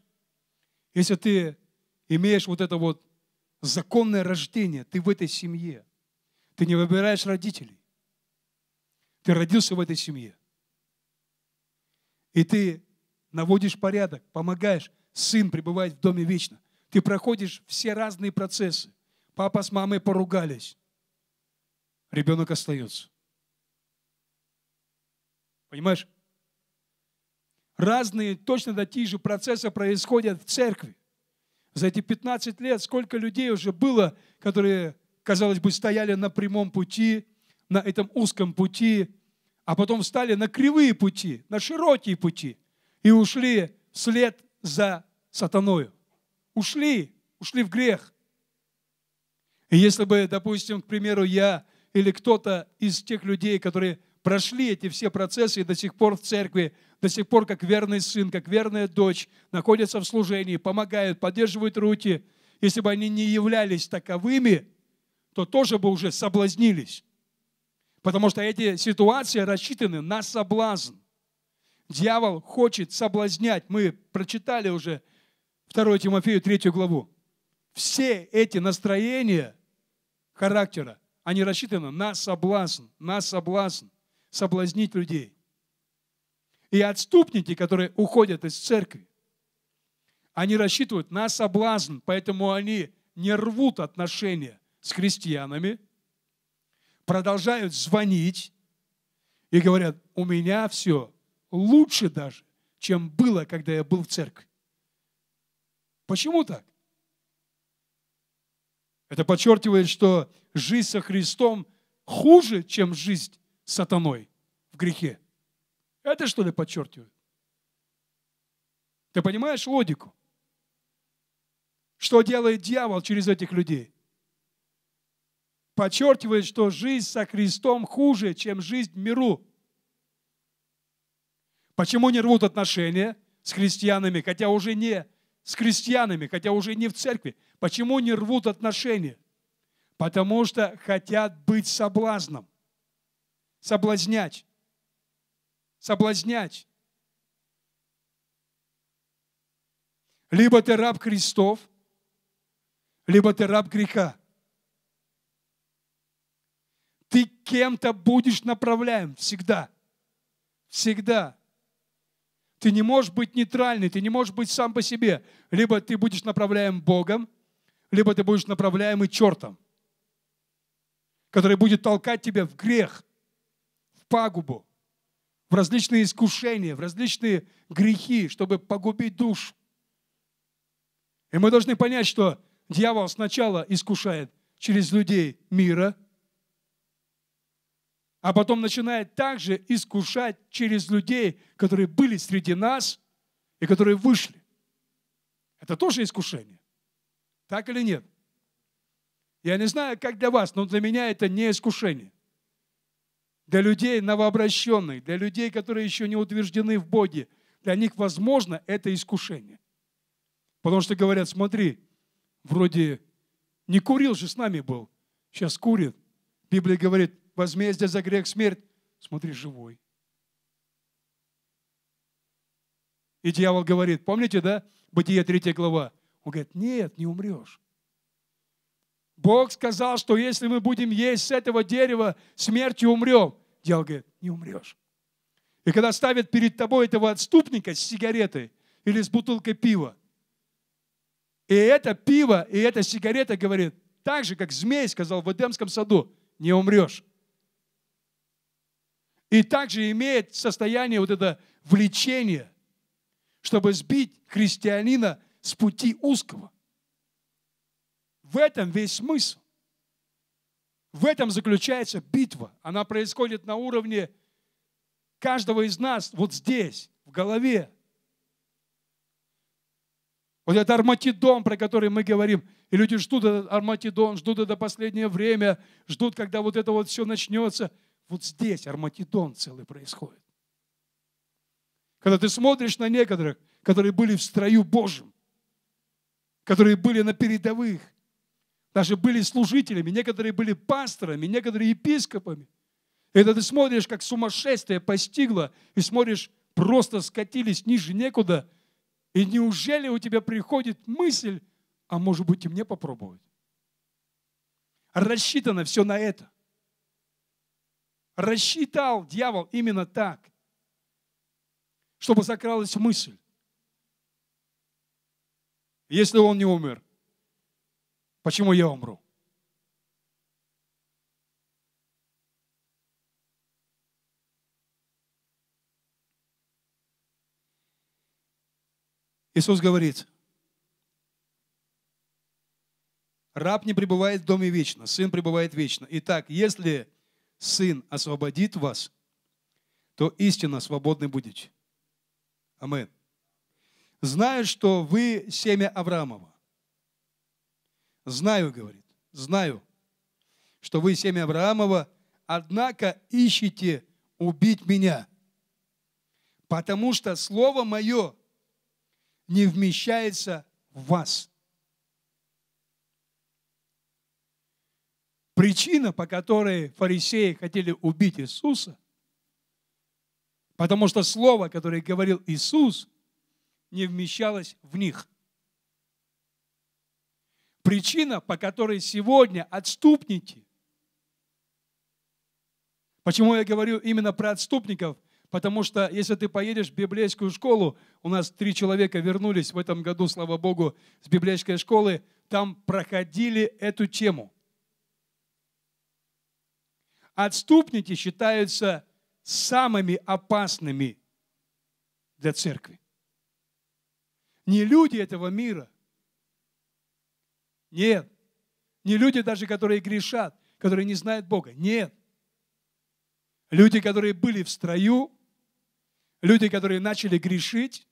Если ты имеешь вот это вот законное рождение, ты в этой семье. Ты не выбираешь родителей. Ты родился в этой семье. И ты наводишь порядок, помогаешь. Сын пребывает в доме вечно. Ты проходишь все разные процессы. Папа с мамой поругались. Ребенок остается. Понимаешь? Разные, точно такие же процессы происходят в церкви. За эти 15 лет сколько людей уже было, которые, казалось бы, стояли на прямом пути, на этом узком пути, а потом встали на кривые пути, на широкие пути и ушли вслед за сатаною. Ушли, ушли в грех. И если бы, допустим, к примеру, я или кто-то из тех людей, которые прошли эти все процессы и до сих пор в церкви, до сих пор как верный сын, как верная дочь находятся в служении, помогают, поддерживают руки. Если бы они не являлись таковыми, то тоже бы уже соблазнились. Потому что эти ситуации рассчитаны на соблазн. Дьявол хочет соблазнять. Мы прочитали уже 2 Тимофею 3 главу. Все эти настроения характера, они рассчитаны на соблазн, на соблазн соблазнить людей. И отступники, которые уходят из церкви, они рассчитывают на соблазн, поэтому они не рвут отношения с христианами, продолжают звонить и говорят, у меня все лучше даже, чем было, когда я был в церкви. Почему так? Это подчеркивает, что жизнь со Христом хуже, чем жизнь сатаной в грехе. Это что ли подчеркивает? Ты понимаешь логику? Что делает дьявол через этих людей? Подчеркивает, что жизнь со Христом хуже, чем жизнь в миру. Почему не рвут отношения с христианами, хотя уже не с христианами, хотя уже не в церкви? Почему не рвут отношения? Потому что хотят быть соблазном соблазнять, соблазнять. Либо ты раб Христов, либо ты раб греха. Ты кем-то будешь направляем всегда. Всегда. Ты не можешь быть нейтральный, ты не можешь быть сам по себе. Либо ты будешь направляем Богом, либо ты будешь направляем и чертом, который будет толкать тебя в грех – в пагубу, в различные искушения, в различные грехи, чтобы погубить душу. И мы должны понять, что дьявол сначала искушает через людей мира, а потом начинает также искушать через людей, которые были среди нас и которые вышли. Это тоже искушение. Так или нет? Я не знаю, как для вас, но для меня это не искушение для людей новообращенных, для людей, которые еще не утверждены в Боге, для них, возможно, это искушение. Потому что говорят, смотри, вроде не курил же с нами был, сейчас курит. Библия говорит, возмездие за грех смерть, смотри, живой. И дьявол говорит, помните, да, Бытие 3 глава? Он говорит, нет, не умрешь. Бог сказал, что если мы будем есть с этого дерева, смертью умрем. Дьявол говорит, не умрешь. И когда ставят перед тобой этого отступника с сигаретой или с бутылкой пива, и это пиво, и эта сигарета говорит, так же, как змей сказал в Эдемском саду, не умрешь. И также имеет состояние вот это влечение, чтобы сбить христианина с пути узкого. В этом весь смысл. В этом заключается битва. Она происходит на уровне каждого из нас, вот здесь, в голове. Вот этот арматидон, про который мы говорим, и люди ждут этот арматидон, ждут это последнее время, ждут, когда вот это вот все начнется. Вот здесь арматидон целый происходит. Когда ты смотришь на некоторых, которые были в строю Божьем, которые были на передовых, даже были служителями, некоторые были пасторами, некоторые епископами. Это ты смотришь, как сумасшествие постигло, и смотришь, просто скатились ниже некуда. И неужели у тебя приходит мысль, а может быть и мне попробовать? Рассчитано все на это. Рассчитал дьявол именно так, чтобы закралась мысль. Если он не умер, Почему я умру? Иисус говорит, раб не пребывает в доме вечно, сын пребывает вечно. Итак, если сын освободит вас, то истинно свободны будете. Амин. Знаю, что вы семя Авраамова. Знаю, говорит, знаю, что вы семя Авраамова, однако ищете убить меня, потому что слово мое не вмещается в вас. Причина, по которой фарисеи хотели убить Иисуса, потому что слово, которое говорил Иисус, не вмещалось в них – Причина, по которой сегодня отступники. Почему я говорю именно про отступников? Потому что если ты поедешь в библейскую школу, у нас три человека вернулись в этом году, слава Богу, с библейской школы, там проходили эту тему. Отступники считаются самыми опасными для церкви. Не люди этого мира, нет. Не люди даже, которые грешат, которые не знают Бога. Нет. Люди, которые были в строю, люди, которые начали грешить,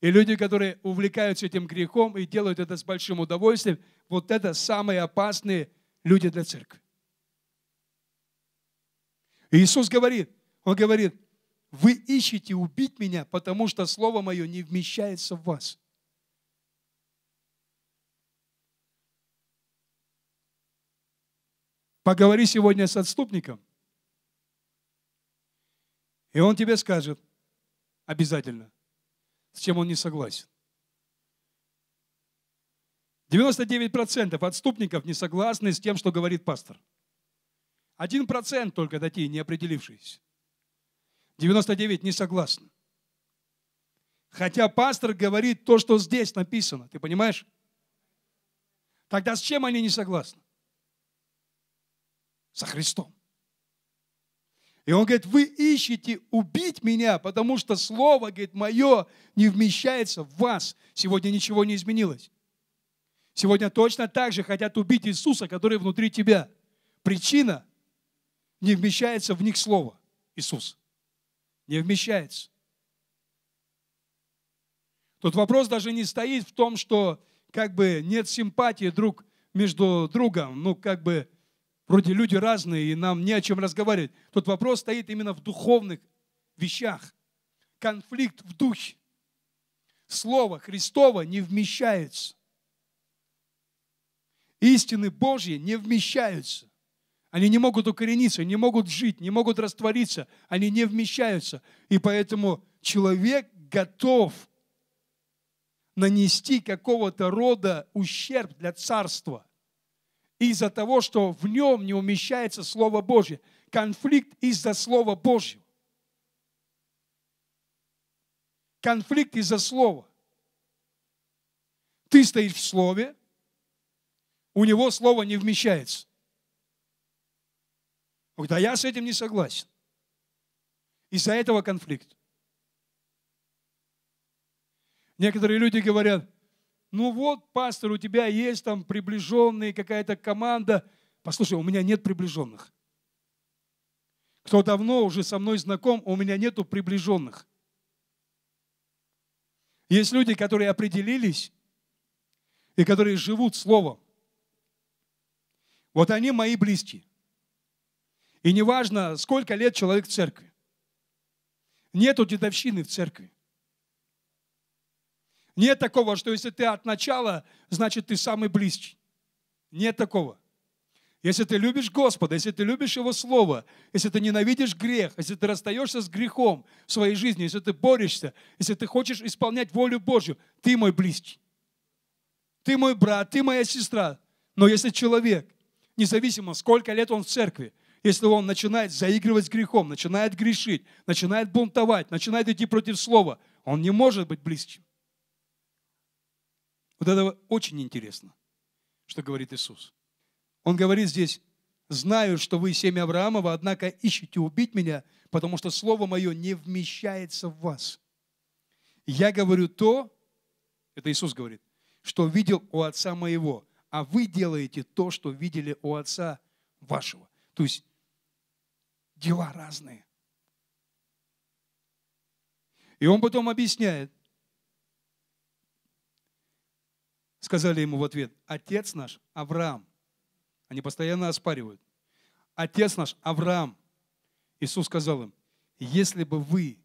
и люди, которые увлекаются этим грехом и делают это с большим удовольствием, вот это самые опасные люди для церкви. Иисус говорит, Он говорит, вы ищете убить меня, потому что Слово Мое не вмещается в вас. Поговори сегодня с отступником, и он тебе скажет обязательно, с чем он не согласен. 99% отступников не согласны с тем, что говорит пастор. 1% только такие, не определившиеся. 99% не согласны. Хотя пастор говорит то, что здесь написано, ты понимаешь? Тогда с чем они не согласны? со Христом. И он говорит, вы ищете убить меня, потому что слово, говорит, мое не вмещается в вас. Сегодня ничего не изменилось. Сегодня точно так же хотят убить Иисуса, который внутри тебя. Причина не вмещается в них слово. Иисус. Не вмещается. Тут вопрос даже не стоит в том, что как бы нет симпатии друг между другом. Ну, как бы Вроде люди разные, и нам не о чем разговаривать. Тут вопрос стоит именно в духовных вещах. Конфликт в духе. Слово Христово не вмещается. Истины Божьи не вмещаются. Они не могут укорениться, не могут жить, не могут раствориться, они не вмещаются. И поэтому человек готов нанести какого-то рода ущерб для царства из-за того, что в нем не умещается Слово Божье. Конфликт из-за Слова Божьего. Конфликт из-за Слова. Ты стоишь в Слове, у него Слово не вмещается. Да я с этим не согласен. Из-за этого конфликт. Некоторые люди говорят – ну вот, пастор, у тебя есть там приближенные, какая-то команда. Послушай, у меня нет приближенных. Кто давно уже со мной знаком, у меня нету приближенных. Есть люди, которые определились и которые живут Словом. Вот они мои близкие. И неважно, сколько лет человек в церкви. Нету дедовщины в церкви. Нет такого, что если ты от начала, значит ты самый близкий. Нет такого. Если ты любишь Господа, если ты любишь Его Слово, если ты ненавидишь грех, если ты расстаешься с грехом в своей жизни, если ты борешься, если ты хочешь исполнять волю Божью, ты мой близкий. Ты мой брат, ты моя сестра. Но если человек, независимо сколько лет он в церкви, если он начинает заигрывать с грехом, начинает грешить, начинает бунтовать, начинает идти против слова, он не может быть близким. Вот это очень интересно, что говорит Иисус. Он говорит здесь, «Знаю, что вы семя Авраамова, однако ищете убить меня, потому что слово мое не вмещается в вас. Я говорю то, это Иисус говорит, что видел у отца моего, а вы делаете то, что видели у отца вашего». То есть дела разные. И он потом объясняет, Сказали ему в ответ, отец наш Авраам. Они постоянно оспаривают. Отец наш Авраам. Иисус сказал им, если бы вы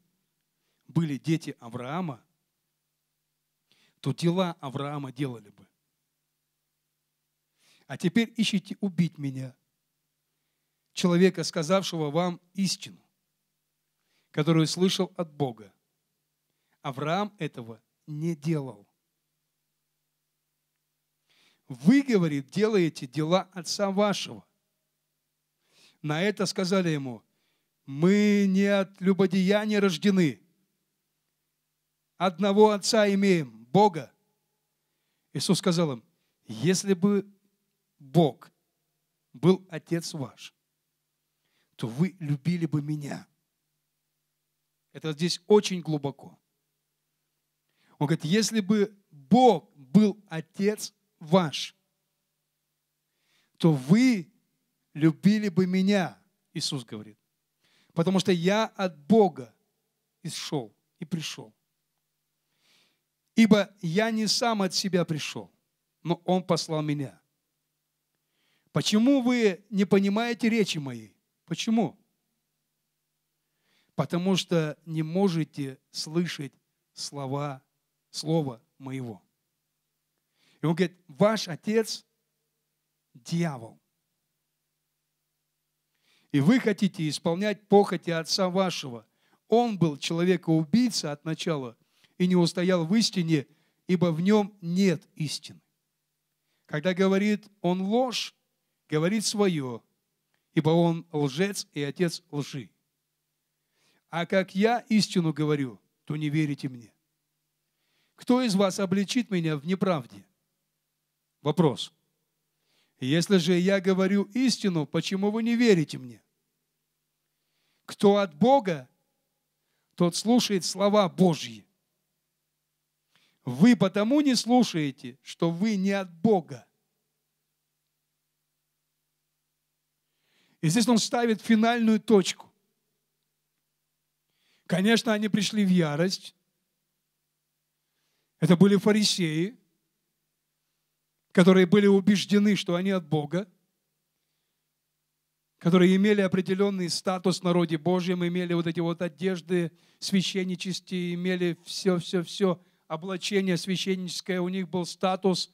были дети Авраама, то дела Авраама делали бы. А теперь ищите убить меня, человека, сказавшего вам истину, которую слышал от Бога. Авраам этого не делал. Вы, говорит, делаете дела отца вашего. На это сказали ему, мы не от любодеяния рождены. Одного отца имеем, Бога. Иисус сказал им, если бы Бог был отец ваш, то вы любили бы меня. Это здесь очень глубоко. Он говорит, если бы Бог был отец ваш, то вы любили бы меня, Иисус говорит, потому что я от Бога и и пришел. Ибо я не сам от себя пришел, но Он послал меня. Почему вы не понимаете речи моей? Почему? Потому что не можете слышать слова, слова моего. И он говорит, ваш отец – дьявол. И вы хотите исполнять похоти отца вашего. Он был человека-убийца от начала и не устоял в истине, ибо в нем нет истины. Когда говорит он ложь, говорит свое, ибо он лжец и отец лжи. А как я истину говорю, то не верите мне. Кто из вас обличит меня в неправде? Вопрос. Если же я говорю истину, почему вы не верите мне? Кто от Бога, тот слушает слова Божьи. Вы потому не слушаете, что вы не от Бога. И здесь он ставит финальную точку. Конечно, они пришли в ярость. Это были фарисеи которые были убеждены, что они от Бога, которые имели определенный статус в народе Божьем, имели вот эти вот одежды священнические, имели все-все-все, облачение священническое, у них был статус.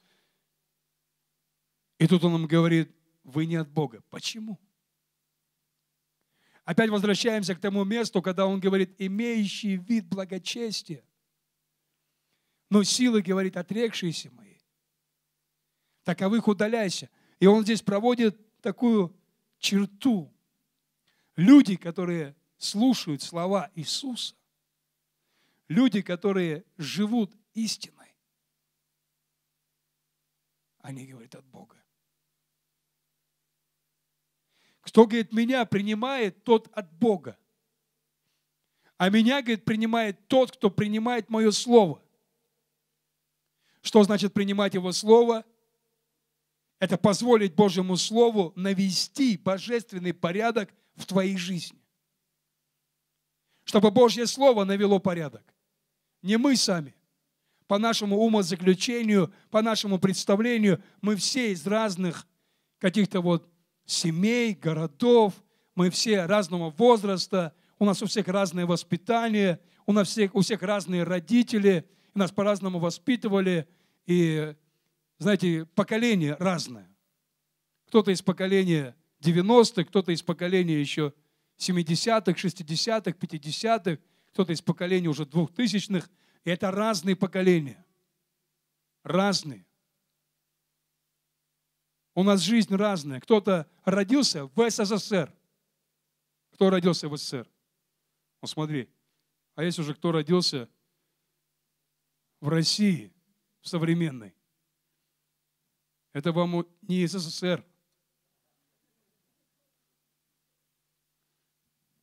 И тут он им говорит, вы не от Бога. Почему? Опять возвращаемся к тому месту, когда он говорит, имеющий вид благочестия, но силы, говорит, отрекшиеся мои таковых удаляйся. И он здесь проводит такую черту. Люди, которые слушают слова Иисуса, люди, которые живут истиной, они говорят от Бога. Кто, говорит, меня принимает, тот от Бога. А меня, говорит, принимает тот, кто принимает мое слово. Что значит принимать его слово? Это позволить Божьему Слову навести божественный порядок в твоей жизни. Чтобы Божье Слово навело порядок. Не мы сами. По нашему умозаключению, по нашему представлению, мы все из разных каких-то вот семей, городов, мы все разного возраста, у нас у всех разное воспитание, у нас всех, у всех разные родители, нас по-разному воспитывали, и знаете, поколение разное. Кто-то из поколения 90-х, кто-то из поколения еще 70-х, 60-х, 50-х, кто-то из поколения уже 2000-х. Это разные поколения. Разные. У нас жизнь разная. Кто-то родился в СССР. Кто родился в СССР? Ну смотри, а есть уже кто родился в России, в современной. Это вам не СССР.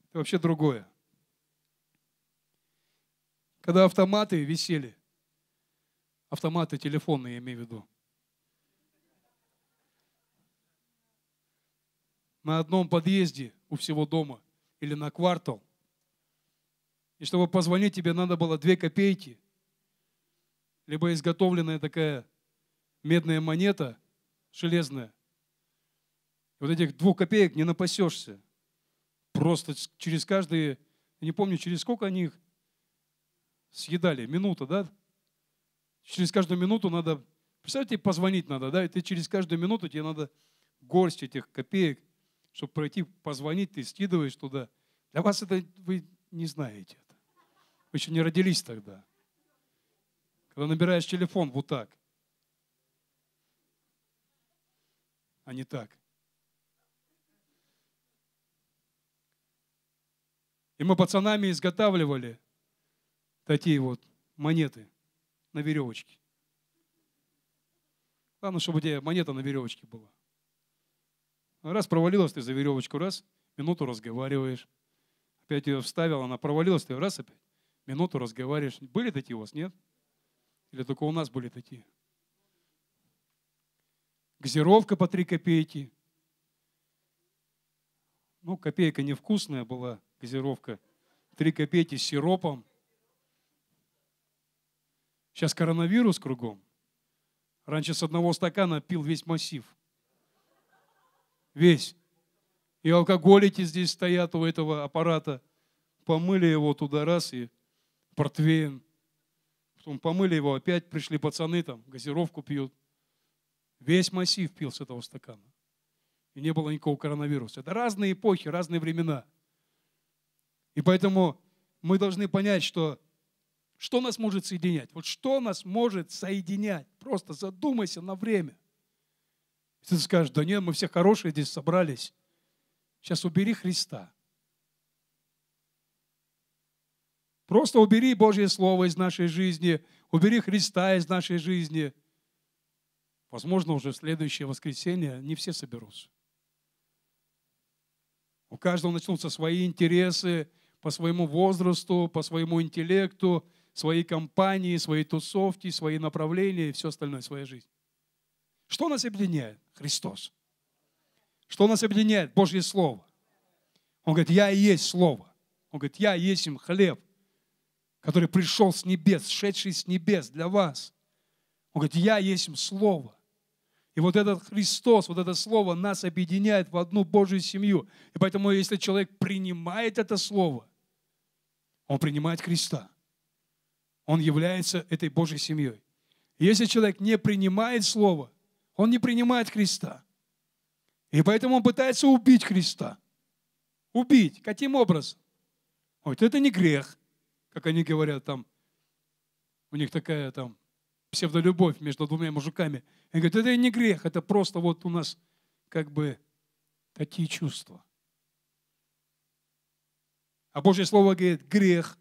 Это вообще другое. Когда автоматы висели, автоматы телефонные, я имею в виду, на одном подъезде у всего дома или на квартал, и чтобы позвонить тебе надо было две копейки, либо изготовленная такая медная монета железная. Вот этих двух копеек не напасешься. Просто через каждые, не помню, через сколько они их съедали, минута, да? Через каждую минуту надо, представляете, позвонить надо, да? И ты через каждую минуту тебе надо горсть этих копеек, чтобы пройти, позвонить, ты скидываешь туда. Для вас это, вы не знаете это. Вы еще не родились тогда. Когда набираешь телефон вот так, а не так. И мы пацанами изготавливали такие вот монеты на веревочке. Главное, чтобы у тебя монета на веревочке была. Раз провалилась ты за веревочку, раз, минуту разговариваешь. Опять ее вставил, она провалилась, ты раз опять, минуту разговариваешь. Были такие у вас, нет? Или только у нас были такие? газировка по 3 копейки. Ну, копейка невкусная была, газировка. 3 копейки с сиропом. Сейчас коронавирус кругом. Раньше с одного стакана пил весь массив. Весь. И алкоголики здесь стоят у этого аппарата. Помыли его туда раз и портвейн. Потом помыли его, опять пришли пацаны там, газировку пьют. Весь массив пил с этого стакана. И не было никакого коронавируса. Это разные эпохи, разные времена. И поэтому мы должны понять, что что нас может соединять? Вот что нас может соединять? Просто задумайся на время. Если ты скажешь, да нет, мы все хорошие здесь собрались. Сейчас убери Христа. Просто убери Божье Слово из нашей жизни, убери Христа из нашей жизни – Возможно, уже в следующее воскресенье не все соберутся. У каждого начнутся свои интересы по своему возрасту, по своему интеллекту, своей компании, своей тусовки, свои направления и все остальное, своя жизнь. Что нас объединяет? Христос. Что нас объединяет? Божье Слово. Он говорит, я и есть Слово. Он говорит, я и есть им хлеб, который пришел с небес, шедший с небес для вас. Он говорит, я есть им Слово. И вот этот Христос, вот это Слово нас объединяет в одну Божью семью. И поэтому, если человек принимает это Слово, он принимает Христа. Он является этой Божьей семьей. если человек не принимает Слово, он не принимает Христа. И поэтому он пытается убить Христа. Убить. Каким образом? Вот это не грех, как они говорят там. У них такая там псевдолюбовь между двумя мужиками – я говорю, это не грех, это просто вот у нас как бы такие чувства. А Божье Слово говорит, грех.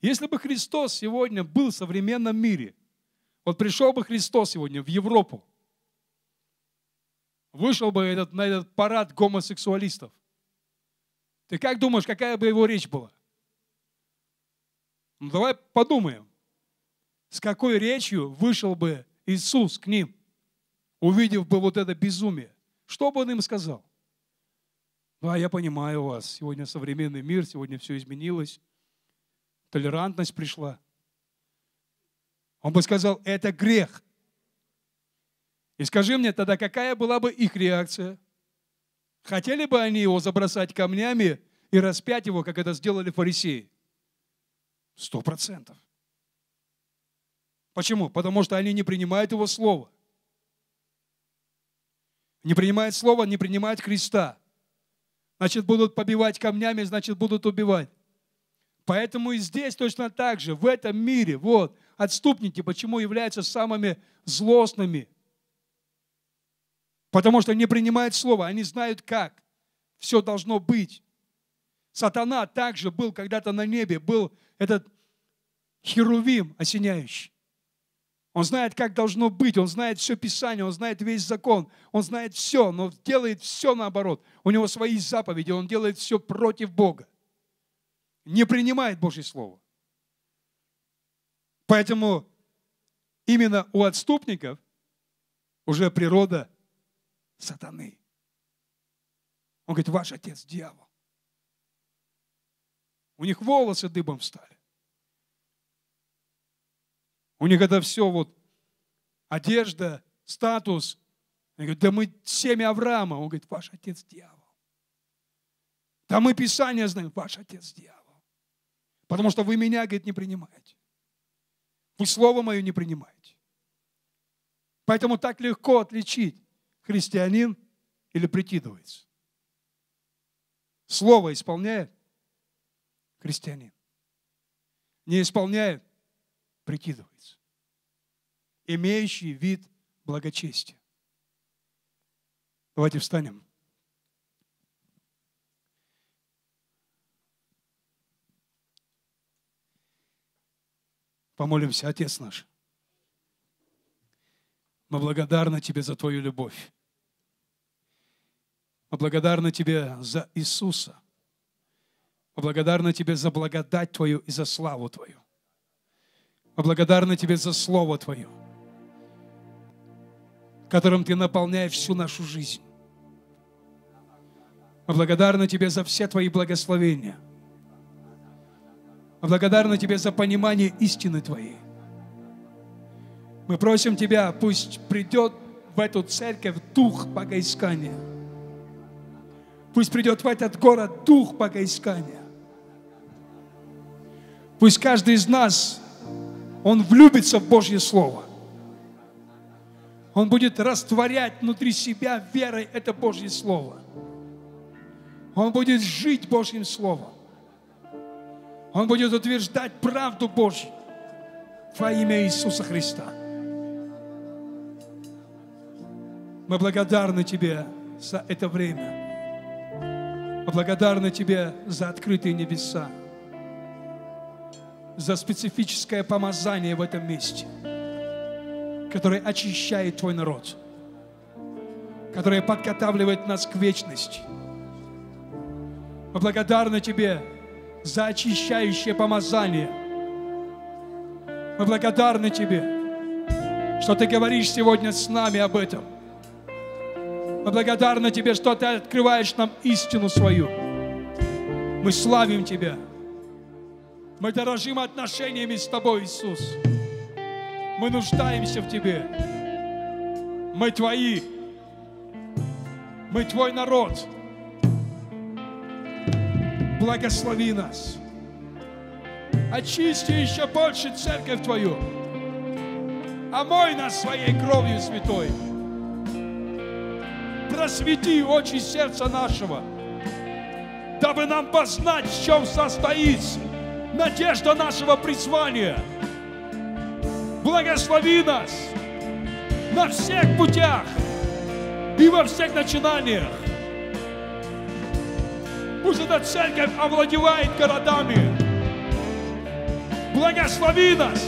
Если бы Христос сегодня был в современном мире, вот пришел бы Христос сегодня в Европу, вышел бы этот, на этот парад гомосексуалистов, ты как думаешь, какая бы его речь была? Ну, давай подумаем с какой речью вышел бы Иисус к ним, увидев бы вот это безумие? Что бы он им сказал? Ну, а я понимаю вас, сегодня современный мир, сегодня все изменилось, толерантность пришла. Он бы сказал, это грех. И скажи мне тогда, какая была бы их реакция? Хотели бы они его забросать камнями и распять его, как это сделали фарисеи? Сто процентов. Почему? Потому что они не принимают Его Слово. Не принимают Слово, не принимают Христа. Значит, будут побивать камнями, значит, будут убивать. Поэтому и здесь точно так же, в этом мире, вот, отступники почему являются самыми злостными. Потому что не принимают Слово, они знают как. Все должно быть. Сатана также был когда-то на небе, был этот херувим осеняющий. Он знает, как должно быть, он знает все Писание, он знает весь закон, он знает все, но делает все наоборот. У него свои заповеди, он делает все против Бога. Не принимает Божье Слово. Поэтому именно у отступников уже природа сатаны. Он говорит, ваш отец дьявол. У них волосы дыбом встали. У них это все вот одежда, статус. Они говорят, да мы семя Авраама. Он говорит, ваш отец дьявол. Да мы Писание знаем, ваш отец дьявол. Потому что вы меня, говорит, не принимаете. Вы слово мое не принимаете. Поэтому так легко отличить христианин или прикидывается. Слово исполняет христианин. Не исполняет прикидывается, имеющий вид благочестия. Давайте встанем. Помолимся, Отец наш. Мы благодарны Тебе за Твою любовь. Мы благодарны Тебе за Иисуса. Мы благодарны Тебе за благодать Твою и за славу Твою. Мы благодарны Тебе за Слово Твое, которым Ты наполняешь всю нашу жизнь. Мы благодарны Тебе за все Твои благословения. Мы благодарны Тебе за понимание истины Твоей. Мы просим Тебя, пусть придет в эту церковь дух богоискания. Пусть придет в этот город дух богоискания. Пусть каждый из нас он влюбится в Божье Слово. Он будет растворять внутри себя верой это Божье Слово. Он будет жить Божьим Словом. Он будет утверждать правду Божью во имя Иисуса Христа. Мы благодарны Тебе за это время. Мы благодарны Тебе за открытые небеса за специфическое помазание в этом месте, которое очищает Твой народ, которое подготавливает нас к вечности. Мы благодарны Тебе за очищающее помазание. Мы благодарны Тебе, что Ты говоришь сегодня с нами об этом. Мы благодарны Тебе, что Ты открываешь нам истину свою. Мы славим Тебя. Мы дорожим отношениями с Тобой, Иисус. Мы нуждаемся в Тебе. Мы Твои. Мы Твой народ. Благослови нас. Очисти еще больше церковь Твою. Омой нас своей кровью святой. Просвети очи сердца нашего, дабы нам познать, в чем состоится надежда нашего призвания. Благослови нас на всех путях и во всех начинаниях. Пусть эта церковь овладевает городами. Благослови нас.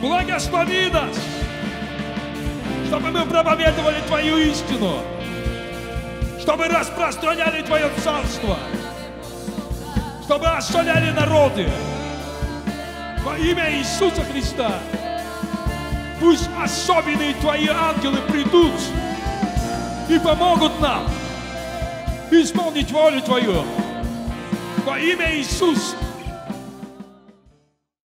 Благослови нас, чтобы мы проповедовали Твою истину, чтобы распространяли Твое царство чтобы оставляли народы. Во имя Иисуса Христа. Пусть особенные Твои ангелы придут и помогут нам исполнить волю Твою. Во имя Иисуса.